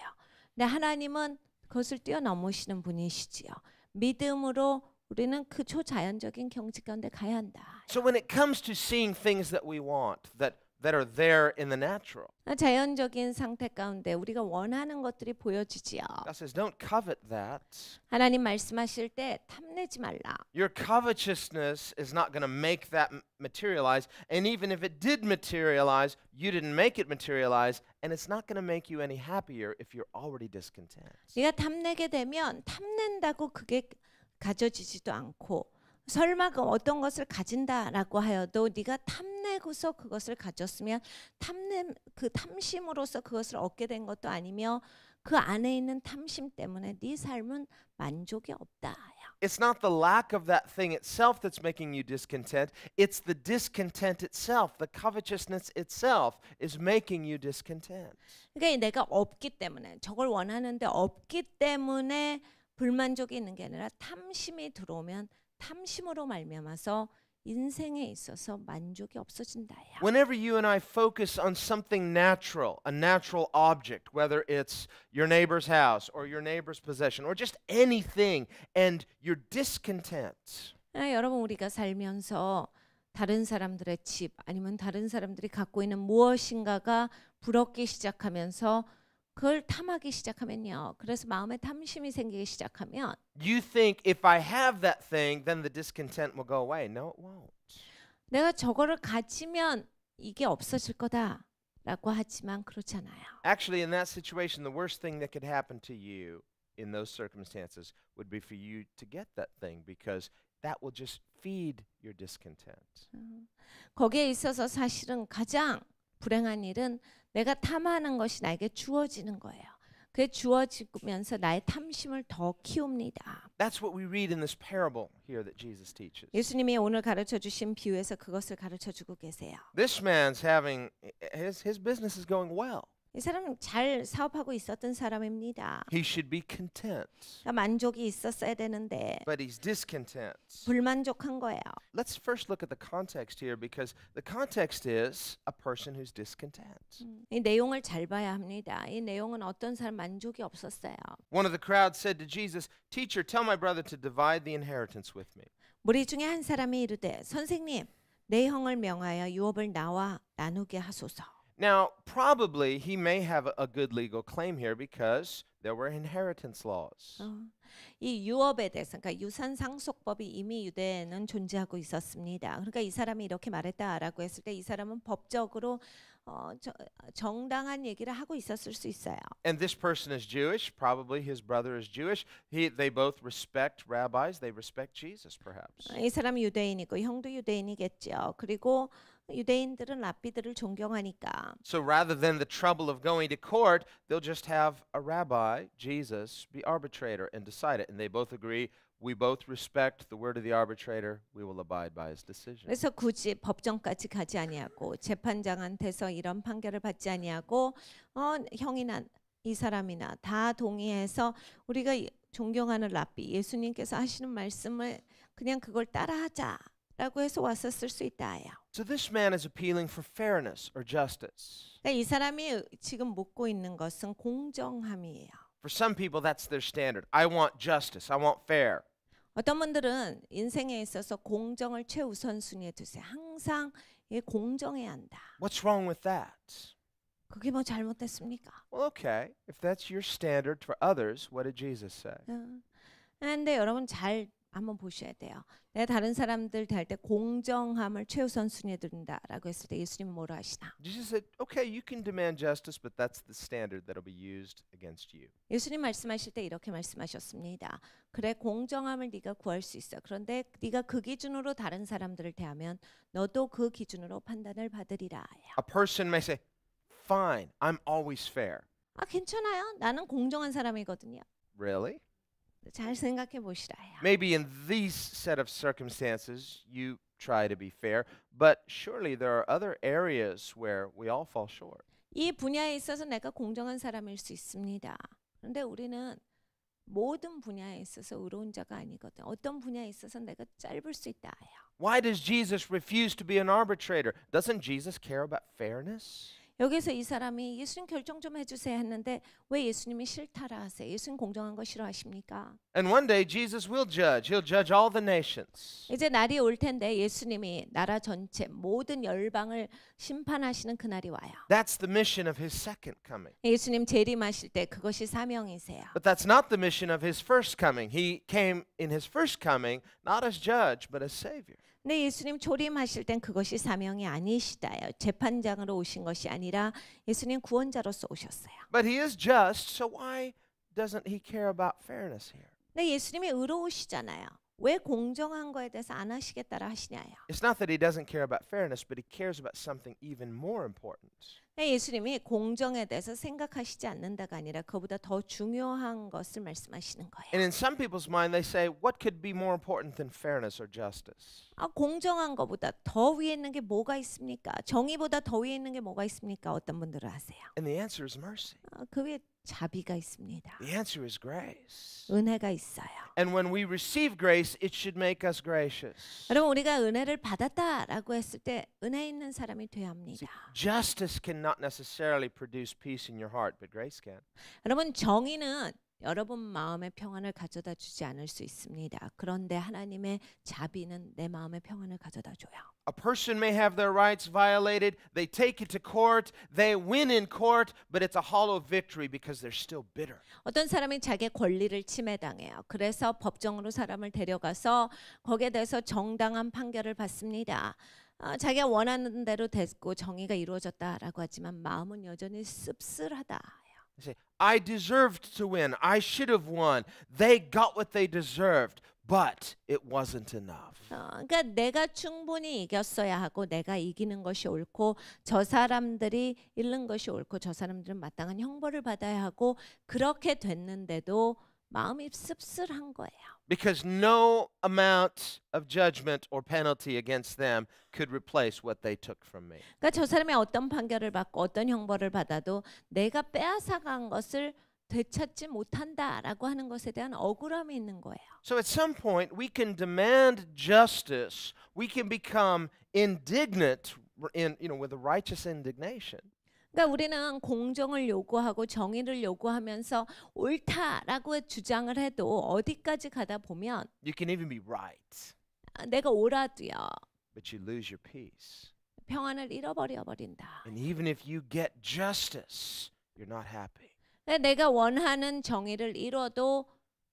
근데 하나님은 그것을 뛰어넘으시는 분이시지요. 믿음으로 우리는 그 초자연적인 경지 가운데 가야 한다. So when it comes to seeing things that we want, that that are there in the natural. 자연적인 상태 가운데 우리가 원하는 것들이 보여지지요. God says, don't covet that. 하나님 말씀하실 때 탐내지 말라. Your covetousness is not going to make that materialize, and even if it did materialize, you didn't make it materialize, and it's not going to make you any happier if you're already discontent. 네가 탐내게 되면 탐낸다고 그게 가져지지도 않고. 설마가 어떤 것을 가진다라고 하여도 네가 탐내고서 그것을 가졌으면 탐냄 그 탐심으로서 그것을 얻게 된 것도 아니며 그 안에 있는 탐심 때문에 네 삶은 만족이 없다. It's not the lack of that thing itself that's making you discontent. It's the discontent itself, the covetousness itself is making you discontent. 그러니까 내가 없기 때문에 저걸 원하는데 없기 때문에 불만족이 있는 게 아니라 탐심이 들어오면 탐심으로 말미암아서 인생에 있어서 만족이 없어진다. Whenever you and I focus on something natural, a natural object, whether it's your neighbor's house or your neighbor's possession or just anything and you're discontent. 아, 여러분 우리가 살면서 다른 사람들의 집 아니면 다른 사람들이 갖고 있는 무엇인가가 부럽기 시작하면서 그걸 탐하기 시작하면요. 그래서 마음에 탐심이 생기기 시작하면 you think if I have that thing then the discontent will go away. No it won't. 내가 저거를 가지면 이게 없어질 거다라고 하지만 그렇지 않아요. Actually in that situation the worst thing that could happen to you in those circumstances would be for you to get that thing because that will just feed your discontent. 거기에 있어서 사실은 가장 불행한 일은 내가 탐하는 것이 나에게 주어지는 거예요. 그게 주어지면서 나의 탐심을 더 키웁니다. That's what we read in this parable here that Jesus teaches. 예수님이 오늘 가르쳐 주신 비유에서 그것을 가르쳐 주고 계세요. This man's having his his business is going well. 이 사람은 잘 사업하고 있었던 사람입니다. He should be content. 만족이 있었어야 되는데. But he's discontent. 불만족한 거예요. Let's first look at the context here because the context is a person who's discontent. 이 내용을 잘 봐야 합니다. 이 내용은 어떤 사람 만족이 없었어요. One of the crowd said to Jesus, "Teacher, tell my brother to divide the inheritance with me." 무리 중에 한 사람이 이르되 선생님, 내 형을 명하여 유업을 나와 나누게 하소서. Now, probably he may have a good legal claim here because there were inheritance laws. 어, 이 유업에 대해서, 그러니까 유산 상속법이 이미 유대에는 존재하고 있었습니다. 그러니까 이 사람이 이렇게 말했다라고 했을 때이 사람은 법적으로 어, 저, 정당한 얘기를 하고 있었을 수 있어요. And this person is Jewish. Probably his brother is Jewish. He, they both respect rabbis. They respect Jesus, perhaps. 이 사람 유대인이고 형도 유대인이겠죠. 그리고 유대인들은 랍비들을 존경하니까. So rather than the trouble of going to court, they'll just have a rabbi, Jesus, be arbitrator and decide it. And they both agree We both respect the word of the arbitrator. We will abide by his decision. 그래서 굳이 법정까지 가지 아니하고 재판장한테서 이런 판결을 받지 아니하고 어 형이나 이 사람이나 다 동의해서 우리가 존경하는 랍비 예수님께서 하시는 말씀을 그냥 그걸 따라하자. 라고 해서 왔었을 수 있다예요. So this man is appealing for fairness or justice. 그러니까 이 사람이 지금 묻고 있는 것은 공정함이에요. For some people that's their standard. I want justice. I want fair. 어떤 분들은 인생에 있어서 공정을 최우선 순위에 두세요. 항상 이 공정해야 한다. What's wrong with that? 그게 뭐 잘못됐습니까? Well, okay. If that's your standard for others, what did Jesus say? 그런데 여러분 잘 한번 보셔야 돼요. 내가 다른 사람들 대할 때 공정함을 최우선 순위에 둔다라고 했을 때 예수님은 뭐라 하시나? Jesus said, "Okay, you can demand justice, but that's the standard that'll be used against you." 예수님 말씀하실 때 이렇게 말씀하셨습니다. 그래 공정함을 네가 구할 수 있어. 그런데 네가 그 기준으로 다른 사람들을 대하면 너도 그 기준으로 판단을 받으리라. A person may say, "Fine, I'm always fair." 아 괜찮아요. 나는 공정한 사람이거든요. Really? 잘 생각해 보시라요. Maybe in these set of circumstances you try to be fair, but surely there are other areas where we all fall short. 이 분야에 있어서 내가 공정한 사람일 수 있습니다. 그런데 우리는 모든 분야에 있어서 의로운 자가 아니거든. 어떤 분야에 있어서 내가 짧을 수 있다요. Why does Jesus refuse to be an arbitrator? Doesn't Jesus care about fairness? 여기서 이 사람이 예수님 결정 좀 해주세요 했는데 왜 예수님이 싫다라 하세요? 예수님 공정한 거 싫어하십니까? And one day Jesus will judge. He'll judge all the nations. 이제 날이 올 텐데 예수님이 나라 전체 모든 열방을 심판하시는 그 날이 와요. That's the mission of his second coming. 예수님 재림하실 때 그것이 사명이세요. But that's not the mission of his first coming. He came in his first coming not as judge but as savior. 근데 예수님 조림하실 땐 그것이 사명이 아니시다요. 재판장으로 오신 것이 아니라 예수님 구원자로서 오셨어요. But he is just, so why doesn't he care about fairness here? 근데 예수님이 의로우시잖아요. 왜 공정한 거에 대해서 안 하시겠다라 하시냐요. It's not that he doesn't care about fairness, but he cares about something even more important. 예수님이 공정에 대해서 생각하시지 않는다가 아니라 그보다 더 중요한 것을 말씀하시는 거예요. And in some people's mind, they say, what could be more important than fairness or justice? 아, 공정한 것보다 더 위에 있는 게 뭐가 있습니까? 정의보다 더 위에 있는 게 뭐가 있습니까? 어떤 분들은 아세요. And the answer is mercy. 아, 그 위에 자비가 있습니다. The answer is grace. 은혜가 있어요. And when we receive grace, it should make us gracious. 여러분 우리가 은혜를 받았다라고 했을 때 은혜 있는 사람이 돼야 합니다. Justice cannot necessarily produce peace in your heart, but grace can. 여러분 정의는 여러분 마음의 평안을 가져다 주지 않을 수 있습니다. 그런데 하나님의 자비는 내 마음의 평안을 가져다 줘요. A person may have their rights violated, they take it to court, they win in court, but it's a hollow victory because they're still bitter. 어떤 사람이 자기 권리를 침해당해요. 그래서 법정으로 사람을 데려가서 거기에 대해서 정당한 판결을 받습니다. 어, 자기가 원하는 대로 됐고 정의가 이루어졌다라고 하지만 마음은 여전히 씁쓸하다. say, I deserved to win. I should have won. They got what they deserved. But it wasn't enough. 어, 그러니까 내가 충분히 이겼어야 하고 내가 이기는 것이 옳고 저 사람들이 잃는 것이 옳고 저 사람들은 마땅한 형벌을 받아야 하고 그렇게 됐는데도 마음이 씁쓸한 거예요. Because no amount of judgment or penalty against them could replace what they took from me. 그러니까 저 사람이 어떤 판결을 받고 어떤 형벌을 받아도 내가 빼앗아간 것을 되찾지 못한다라고 하는 것에 대한 억울함이 있는 거예요. So at some point we can demand justice. We can become indignant in you know with a righteous indignation. 그러니까 우리는 공정을 요구하고 정의를 요구하면서 옳다라고 주장을 해도 어디까지 가다 보면 You can even be right. 내가 옳아도요. But you lose your peace. 평안을 잃어버려 버린다. And even if you get justice, you're not happy. 내가 원하는 정의를 이뤄도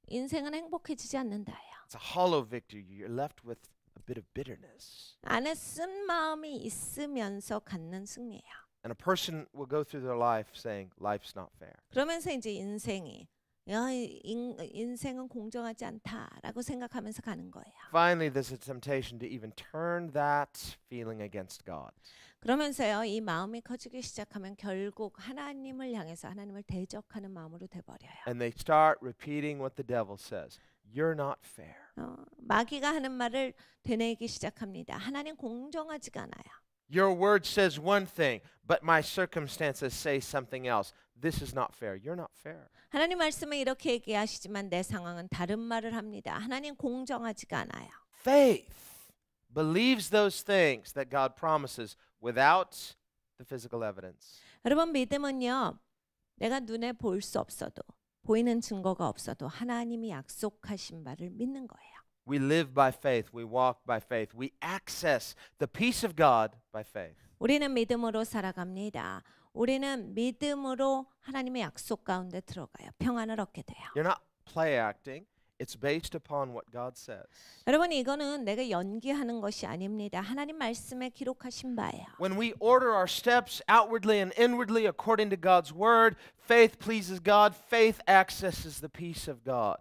인생은 행복해지지 않는다요. It's a hollow victory. You're left with a bit of bitterness. 안에 쓴 마음이 있으면서 갖는 승리예요. And a person will go through their life saying life's not fair. 그러면서 이제 인생이 야, 인, 인생은 공정하지 않다라고 생각하면서 가는 거예요. Finally, there's a temptation to even turn that feeling against God. 그러면서요, 이 마음이 커지기 시작하면 결국 하나님을 향해서 하나님을 대적하는 마음으로 돼 버려요. And they start repeating what the devil says. You're not fair. 어, 마귀가 하는 말을 되뇌기 시작합니다. 하나님 공정하지가 않아요. Your word says one thing, but my circumstances say something else. This is not fair. You're not fair. 하나님 말씀은 이렇게 얘기하시지만 내 상황은 다른 말을 합니다. 하나님 공정하지가 않아요. Faith believes those things that God promises without the physical evidence. 여러분 믿음은요. 내가 눈에 보일 수 없어도 보이는 증거가 없어도 하나님이 약속하신 말을 믿는 거예요. We live by faith. We walk by faith. We access the peace of God by faith. 우리는 믿음으로 살아갑니다. 우리는 믿음으로 하나님의 약속 가운데 들어가요. 평안을 얻게 돼요. You're not play acting. It's based upon what God says. 여러분 이거는 내가 연기하는 것이 아닙니다. 하나님 말씀에 기록하신 바예요. When we order our steps outwardly and inwardly according to God's word, faith pleases God, faith accesses the peace of God.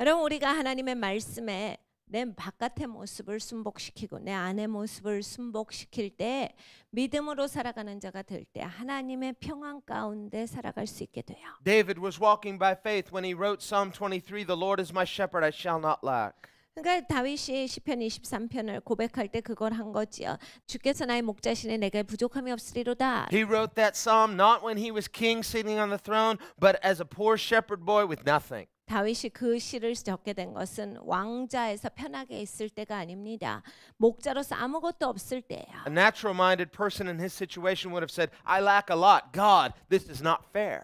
여러분 우리가 하나님의 말씀에 내 바깥의 모습을 순복시키고 내 안의 모습을 순복시킬 때 믿음으로 살아가는 자가 될 때 하나님의 평안 가운데 살아갈 수 있게 돼요. David was walking by faith when he wrote Psalm 23, "The Lord is my shepherd; I shall not lack." 그러니까 다윗이 시편 23편을 고백할 때 그걸 한 거지요. 주께서 나의 목자시니 내게 부족함이 없으리로다. He wrote that psalm not when he was king sitting on the throne, but as a poor shepherd boy with nothing. 다윗이 그 시를 적게 된 것은 왕자에서 편하게 있을 때가 아닙니다. 목자로서 아무것도 없을 때예요. A natural-minded person in his situation would have said, "I lack a lot. God, this is not fair."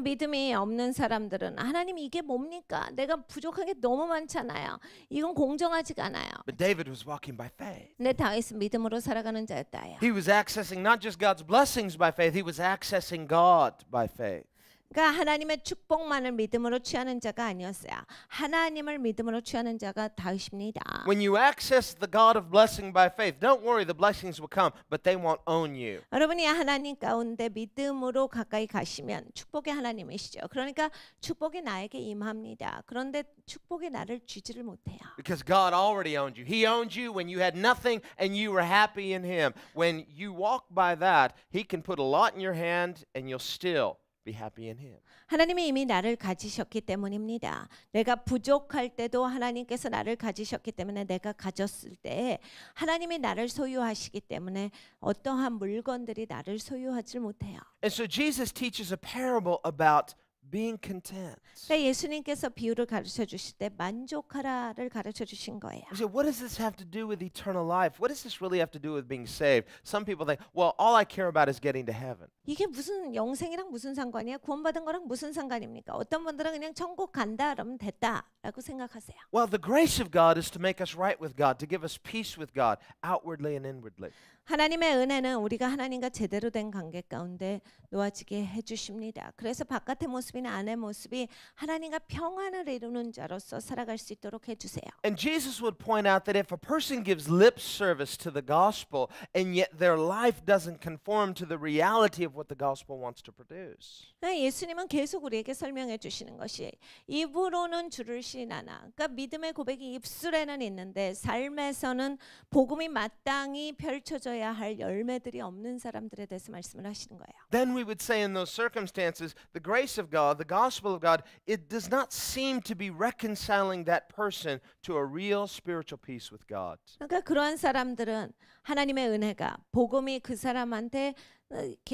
믿음이 없는 사람들은 하나님 이게 뭡니까? 내가 부족한 게 너무 많잖아요. 이건 공정하지가 않아요. But David was walking by faith. 내 다윗은 믿음으로 살아가는 자였다요. He was accessing not just God's blessings by faith, he was accessing God by faith. 그러니까 하나님의 축복만을 믿음으로 취하는 자가 아니었어요. 하나님을 믿음으로 취하는 자가 다윗입니다. When you access the God of blessing by faith, don't worry, the blessings will come, but they won't own you. 여러분이 하나님 가운데 믿음으로 가까이 가시면 축복의 하나님이시죠. 그러니까 축복이 나에게 임합니다. 그런데 축복이 나를 쥐지를 못해요. Because God already owned you. He owned you when you had nothing and you were happy in Him. When you walk by that, He can put a lot in your hand and you'll still be happy in him. 하나님이 이미 나를 가지셨기 때문입니다. 내가 부족할 때도 하나님께서 나를 가지셨기 때문에 내가 가졌을 때 하나님이 나를 소유하시기 때문에 어떠한 물건들이 나를 소유하지 못해요. And so Jesus teaches a parable about being content. 예수님께서 비유를 가르쳐 주실 때 만족하라를 가르쳐 주신 거예요. We say, what does this have to do with eternal life? What does this really have to do with being saved? Some people think, well, all I care about is getting to heaven. 이게 무슨 영생이랑 무슨 상관이야? 구원받은 거랑 무슨 상관입니까? 어떤 분들은 그냥 천국 간다 그러면 됐다라고 생각하세요. Well, the grace of God is to make us right with God, to give us peace with God, outwardly and inwardly. 하나님의 은혜는 우리가 하나님과 제대로 된 관계 가운데 놓아지게 해주십니다. 그래서 바깥의 모습이나 안의 모습이 하나님과 평안을 이루는 자로서 살아갈 수 있도록 해주세요. And Jesus would point out that if a person gives lip service to the gospel and yet their life doesn't conform to the reality of what the gospel wants to produce. 예수님은 계속 우리에게 설명해 주시는 것이 입으로는 주를 신하나, 그러니까 믿음의 고백이 입술에는 있는데 삶에서는 복음이 마땅히 펼쳐져 맺어야 할 열매들이 없는 사람들에 대해서 말씀을 하시는 거예요. Then we would say in those circumstances, the grace of God, the gospel of God, it does not seem to be reconciling that person to a real spiritual peace with God. 그러니까 그러한 사람들은 하나님의 은혜가 복음이 그 사람한테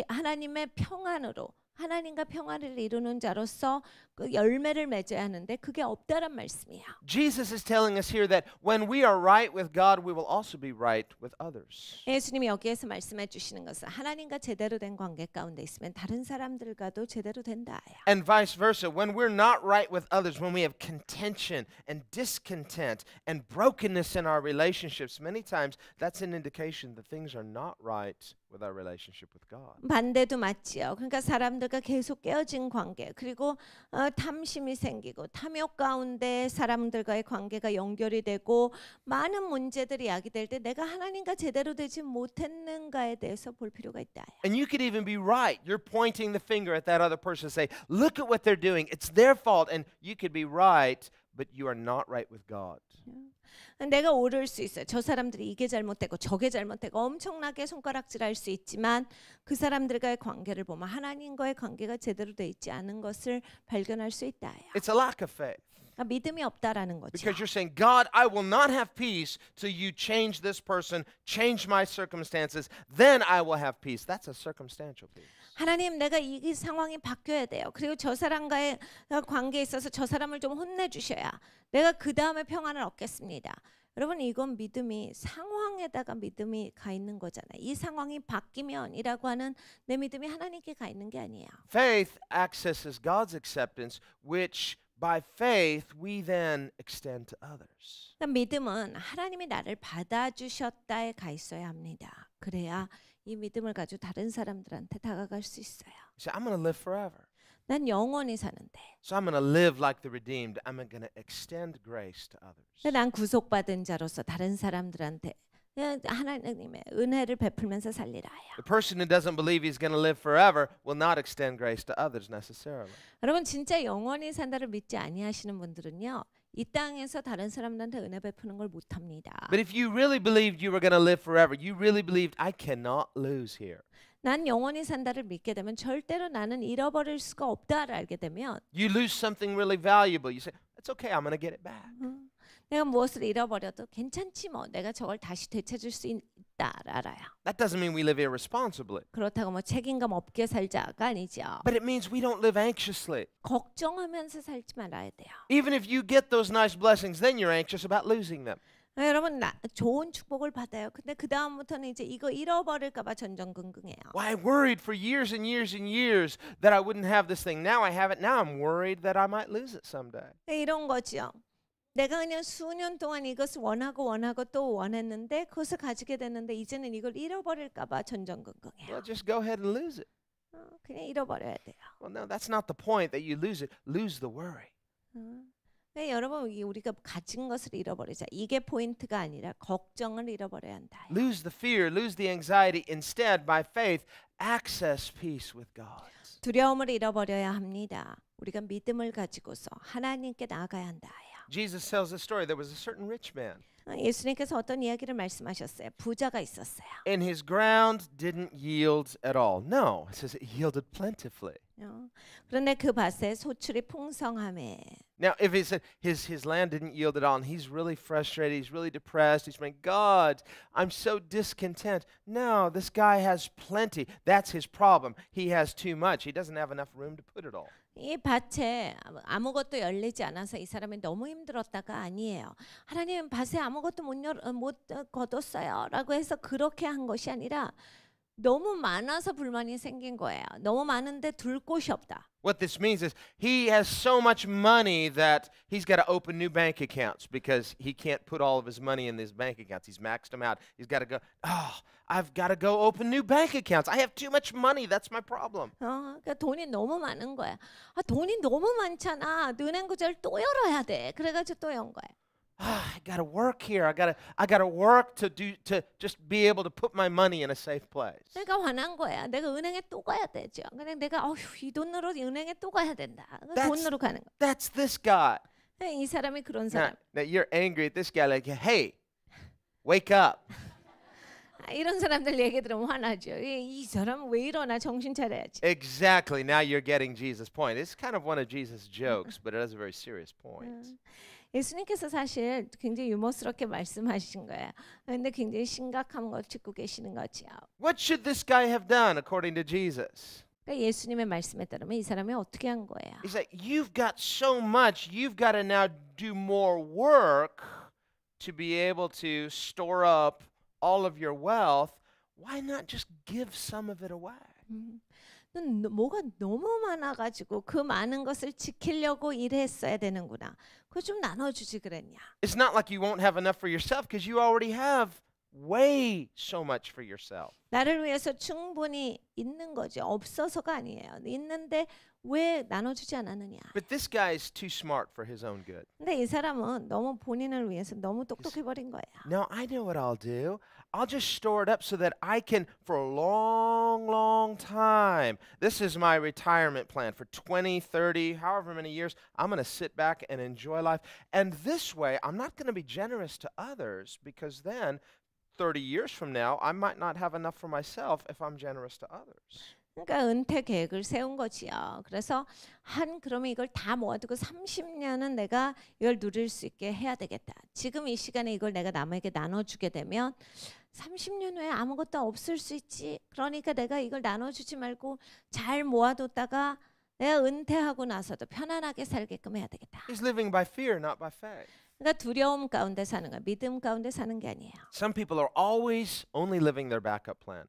하나님의 평안으로 하나님과 평화를 이루는 자로서 그 열매를 맺어야 하는데 그게 없다란 말씀이야. Jesus is telling us here that when we are right with God, we will also be right with others. 예수님이 여기에서 말씀해 주시는 것은 하나님과 제대로 된 관계 가운데 있으면 다른 사람들과도 제대로 된다야. And vice versa, when we're not right with others, when we have contention and discontent and brokenness in our relationships, many times that's an indication that things are not right with our relationship with God. 반대도 맞지요. 그러니까 사람들과 계속 깨어진 관계 그리고 어, 탐심이 생기고 탐욕 가운데 사람들과의 관계가 연결이 되고 많은 문제들이 야기될 때 내가 하나님과 제대로 되지 못했는가에 대해서 볼 필요가 있다. And you could even be right. You're pointing the finger at that other person and say, "Look at what they're doing. It's their fault." And you could be right. but you are not right with God. 내가 오를 수 있어요. 저 사람들이 이게 잘못되고 저게 잘못되고 엄청나게 손가락질할 수 있지만 그 사람들과의 관계를 보면 하나님과의 관계가 제대로 돼 있지 않은 것을 발견할 수 있다. It's a lack of faith. 믿음이 없다라는 거죠. Because you're saying, God, I will not have peace till you change this person, change my circumstances. Then I will have peace. That's a circumstantial peace. 하나님, 내가 이, 이 상황이 바뀌어야 돼요. 그리고 저 사람과의 관계에 있어서 저 사람을 좀 혼내 주셔야 내가 그 다음에 평안을 얻겠습니다. 여러분 이건 믿음이 상황에다가 믿음이 가 있는 거잖아요. 이 상황이 바뀌면이라고 하는 내 믿음이 하나님께 가 있는 게 아니에요. Faith accesses God's acceptance which By faith, we then extend to others. 그러니까 믿음은 하나님이 나를 받아주셨다에 가 있어야 합니다. 그래야 이 믿음을 가지고 다른 사람들한테 다가갈 수 있어요. So I'm going to live forever. 난 영원히 사는데. So I'm going to live like the redeemed. I'm going to extend grace to others. 난 구속받은 자로서 다른 사람들한테 하나님의 은혜를 베풀면서 살리라요. The person who doesn't believe he's going to live forever will not extend grace to others necessarily. 여러분 진짜 영원히 산다를 믿지 아니하시는 분들은요. 이 땅에서 다른 사람들한테 은혜 베푸는 걸 못합니다. But if you really believed you were going to live forever, you really believed I cannot lose here. 난 영원히 산다를 믿게 되면 절대로 나는 잃어버릴 수가 없다를 알게 되면 you lose something really valuable. You say it's okay, I'm going to get it back. 음. 내가 무엇을 잃어버려도 괜찮지 뭐. 내가 저걸 다시 되찾을 수 있다 알아야. That doesn't mean we live irresponsibly. 그렇다고 뭐 책임감 없게 살자가 아니죠. But it means we don't live anxiously. 걱정하면서 살지 말아야 돼요. Even if you get those nice blessings, then you're anxious about losing them. 네, 여러분 나, 좋은 축복을 받아요. 근데 그 다음부터는 이제 이거 잃어버릴까봐 전전긍긍해요. Well, I worried for years and years and years that I wouldn't have this thing. Now I have it. Now I'm worried that I might lose it someday. 네, 이런 거지요. 내가 그냥 수년 동안 이것을 원하고 원하고 또 원했는데 그것을 가지게 됐는데 이제는 이걸 잃어버릴까 봐 전전긍긍해요. Well, just go ahead and lose it. 어, 그냥 잃어버려야 돼요. Well, no, that's not the point that you lose it. Lose the worry. 어. 여러분 우리가 가진 것을 잃어버리자. 이게 포인트가 아니라 걱정을 잃어버려야 한다. Lose the fear, lose the anxiety. Instead, by faith, access peace with God. 두려움을 잃어버려야 합니다. 우리가 믿음을 가지고서 하나님께 나아가야 한다. Jesus tells a story. There was a certain rich man. 예수님께서 어떤 이야기를 말씀하셨어요. 부자가 있었어요. And his ground didn't yield at all. No, it says it yielded plentifully. 그런데 그 밭에 소출이 풍성함에. Now, if he said his his land didn't yield at all, and he's really frustrated, he's really depressed, he's like, "God, I'm so discontent." No, this guy has plenty. That's his problem. He has too much. He doesn't have enough room to put it all. 이 밭에 아무것도 열리지 않아서 이 사람이 너무 힘들었다가 아니에요. 하나님 밭에 아무것도 못, 열, 어, 못걷었어요 어, 라고 해서 그렇게 한 것이 아니라 너무 많아서 불만이 생긴 거예요. 너무 많은데 둘 곳이 없다. What this means is he has so much money that he's got to open new bank accounts because he can't put all of his money in these bank accounts. He's maxed them out. He's got to go, oh, I've got to go open new bank accounts. I have too much money. That's my problem. 어, 그러니까 돈이 너무 많은 거야. 아, 돈이 너무 많잖아. 은행 구절 또 열어야 돼. 그래가지고 또 연 거야. ah, I gotta work here. I gotta I gotta work to do to just be able to put my money in a safe place. 내가 화난 거야. 내가 은행에 또 가야 되죠. 그냥 내가 어휴 이 돈으로 은행에 또 가야 된다. That's, 돈으로 가는 거. That's this guy. 이 사람이 그런 사람. Now, now you're angry at this guy like, hey, wake up. (laughs) 이런 사람들 얘기 들으면 화나죠. 이 사람 왜 이러나 정신 차려야지. Exactly. Now you're getting Jesus' point. It's kind of one of Jesus' jokes, (laughs) but it has a very serious point. 예수님께서 사실 굉장히 유머스럽게 (laughs) 말씀하신 거예요. 그런데 굉장히 심각한 걸 계시는 거지요. What should this guy have done according to Jesus? 예수님의 말씀에 따르면 이 사람이 어떻게 한 거예요? He said, "You've got so much. You've got to now do more work to be able to store up all of your wealth. Why not just give some of it away?" 음. 뭐가 너무 많아가지고 그 많은 것을 지키려고 일했어야 되는구나. 그거 좀 나눠주지 그랬냐. It's not like you won't have enough for yourself because you already have way so much for yourself. 나를 위해서 충분히 있는 거지 없어서가 아니에요. 있는데 왜 나눠주지 않았느냐. But this guy is too smart for his own good. 근데 이 사람은 너무 본인을 위해서 너무 똑똑해 버린 거야. Now I know what I'll do. I'll just store it up so that I can, for a long, long time, this is my retirement plan for 20, 30, however many years, I'm going to sit back and enjoy life. And this way, I'm not going to be generous to others because then 30 years from now, I might not have enough for myself if I'm generous to others. 그러니까 은퇴 계획을 세운 거지요. 그래서 한 그러면 이걸 다 모아두고 30년은 내가 이걸 누릴 수 있게 해야 되겠다. 지금 이 시간에 이걸 내가 남에게 나눠주게 되면 30년 후에 아무것도 없을 수 있지. 그러니까 내가 이걸 나눠주지 말고 잘 모아뒀다가 내가 은퇴하고 나서도 편안하게 살게끔 해야 되겠다. He's living by fear, not by faith. 그러니까 두려움 가운데 사는 거, 믿음 가운데 사는 게 아니에요. Some people are always only living their backup plan.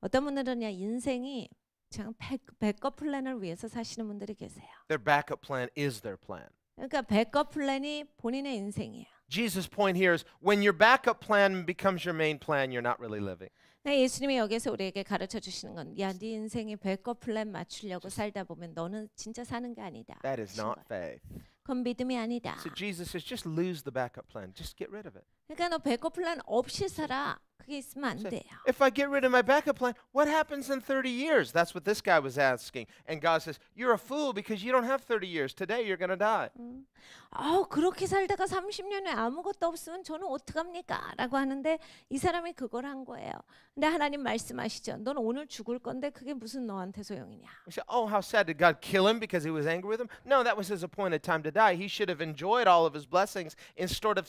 어, 떤 분들은요 인생이 그냥 백, 업 플랜을 위해서 사시는 분들이 계세요. Their backup plan is their plan. 그러니까 백업 플랜이 본인의 인생이에 Jesus' point here is when your backup plan becomes your main plan, you're not really living. 네, 예수님이 여기서 우리에게 가르쳐 주시는 건, 야, 네 인생의 백업 플랜 맞추려고 살다 보면 너는 진짜 사는 게 아니다. That is not faith. 그건 믿음이 아니다. So Jesus says, just lose the backup plan, just get rid of it. 그러니까 너 백업 플랜 없이 살아. 그게 있으면 안 If I get rid of my backup plan, what happens in 30 years? That's what this guy was asking. And God says, You're a fool because you don't have 30 years. Today you're going to die. 음. 아, 그렇게 살다가 30년에 아무것도 없으면 저는 어떡합니까? 라고 하는데 이 사람이 그걸 한 거예요. 근데 하나님 말씀하시죠. 너는 오늘 죽을 건데 그게 무슨 너한테 소용이냐? say, Oh, how sad. Did God kill him because he was angry with him? No, that was his appointed time to die. He should have enjoyed all of his blessings instead of,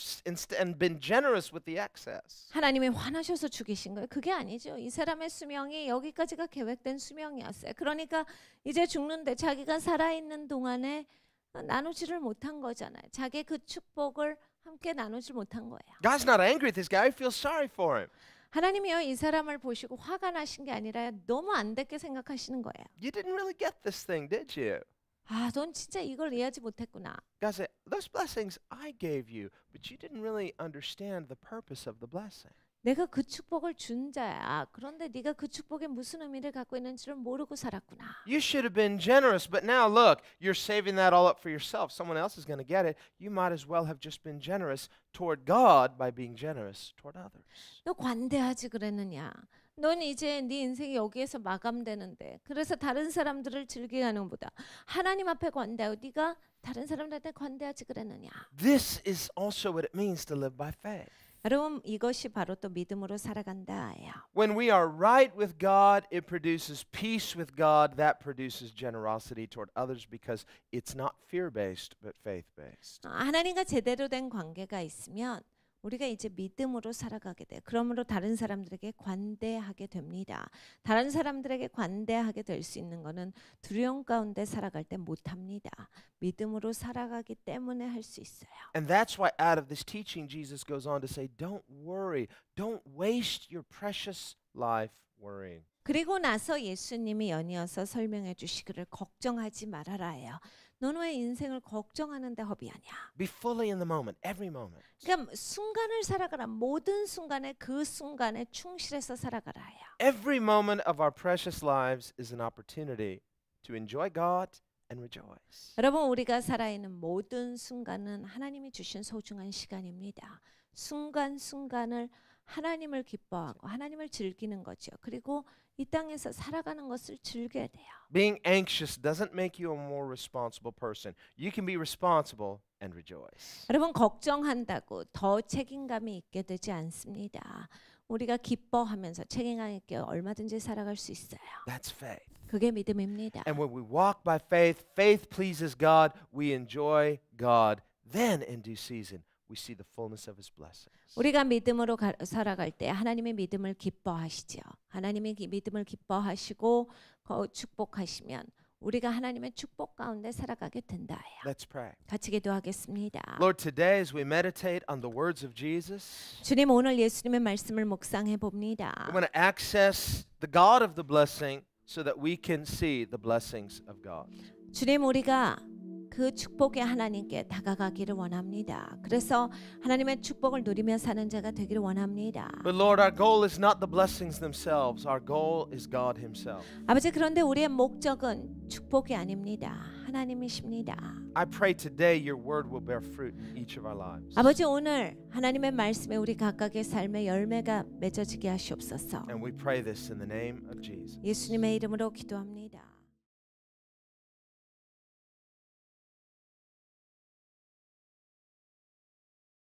and been generous with the excess. 하나님의 환 계산하셔서 죽이신 거예요. 그게 아니죠. 이 사람의 수명이 여기까지가 계획된 수명이었어요. 그러니까 이제 죽는데 자기가 살아있는 동안에 나누지를 못한 거잖아요. 자기 그 축복을 함께 나누지 못한 거예요. God's not angry at this guy. I feel sorry for him. 하나님이요 이 사람을 보시고 화가 나신 게 아니라 너무 안 됐게 생각하시는 거예요. You didn't really get this thing, did you? 아, 넌 진짜 이걸 이해하지 못했구나. God said, "Those blessings I gave you, but you didn't really understand the purpose of the blessing." 내가 그 축복을 준 자야. 그런데 네가 그 축복에 무슨 의미를 갖고 있는지를 모르고 살았구나. You should have been generous, but now look, you're saving that all up for yourself. Someone else is going to get it. You might as well have just been generous toward God by being generous toward others. 너 관대하지 그랬느냐? 넌 이제 네 인생이 여기에서 마감되는데 그래서 다른 사람들을 즐기는 보다 하나님 앞에 관대하고 네가 다른 사람들한테 관대하지 그랬느냐? This is also what it means to live by faith. 여러분 이것이 바로 또 믿음으로 살아간다예요. When we are right with God, it produces peace with God. That produces generosity toward others because it's not fear-based but faith-based. 하나님과 제대로 된 관계가 있으면 우리가 이제 믿음으로 살아가게 돼. 그러므로 다른 사람들에게 관대하게 됩니다. 다른 사람들에게 관대하게 될 수 있는 것은 두려움 가운데 살아갈 때 못합니다. 믿음으로 살아가기 때문에 할 수 있어요. And that's why out of this teaching Jesus goes on to say, don't worry, don't waste your precious life worrying. 그리고 나서 예수님이 연이어서 설명해 주시기를 걱정하지 말아라요 너는 의 인생을 걱정하는데 허비하냐? Be fully in the moment, every moment. 그러 순간을 살아가라. 모든 순간에 그 순간에 충실해서 살아가라야. Every moment of our precious lives is an opportunity to enjoy God and rejoice. 여러분 우리가 살아있는 모든 순간은 하나님이 주신 소중한 시간입니다. 순간 순간을 하나님을 기뻐하고 하나님을 즐기는 거죠. 그리고 이 땅에서 살아가는 것을 즐겨야 돼요. Being anxious doesn't make you a more responsible person. You can be responsible and rejoice. 여러분 걱정한다고 더 책임감이 있게 되지 않습니다. 우리가 기뻐하면서 책임감 있게 얼마든지 살아갈 수 있어요. That's faith. 그게 믿음입니다. And when we walk by faith, faith pleases God, we enjoy God. Then in due season we see the fullness of His blessings. 우리가 믿음으로 가, 살아갈 때 하나님의 믿음을 기뻐하시지요. 하나님의 기, 믿음을 기뻐하시고 거, 축복하시면 우리가 하나님의 축복 가운데 살아가게 된다예요. Let's pray. 같이 기도하겠습니다. Lord, today as we meditate on the words of Jesus, 주님 오늘 예수님의 말씀을 묵상해 봅니다. We want to access the God of the blessing so that we can see the blessings of God. 주님 우리가 그 축복의 하나님께 다가가기를 원합니다. 그래서 하나님의 축복을 누리며 사는 자가 되기를 원합니다. But Lord, our goal is not the blessings themselves. Our goal is God Himself. 아버지 그런데 우리의 목적은 축복이 아닙니다. 하나님이십니다. I pray today your word will bear fruit in each of our lives. 아버지 오늘 하나님의 말씀에 우리 각각의 삶의 열매가 맺어지게 하시옵소서. And we pray this in the name of Jesus. 예수님의 이름으로 기도합니다.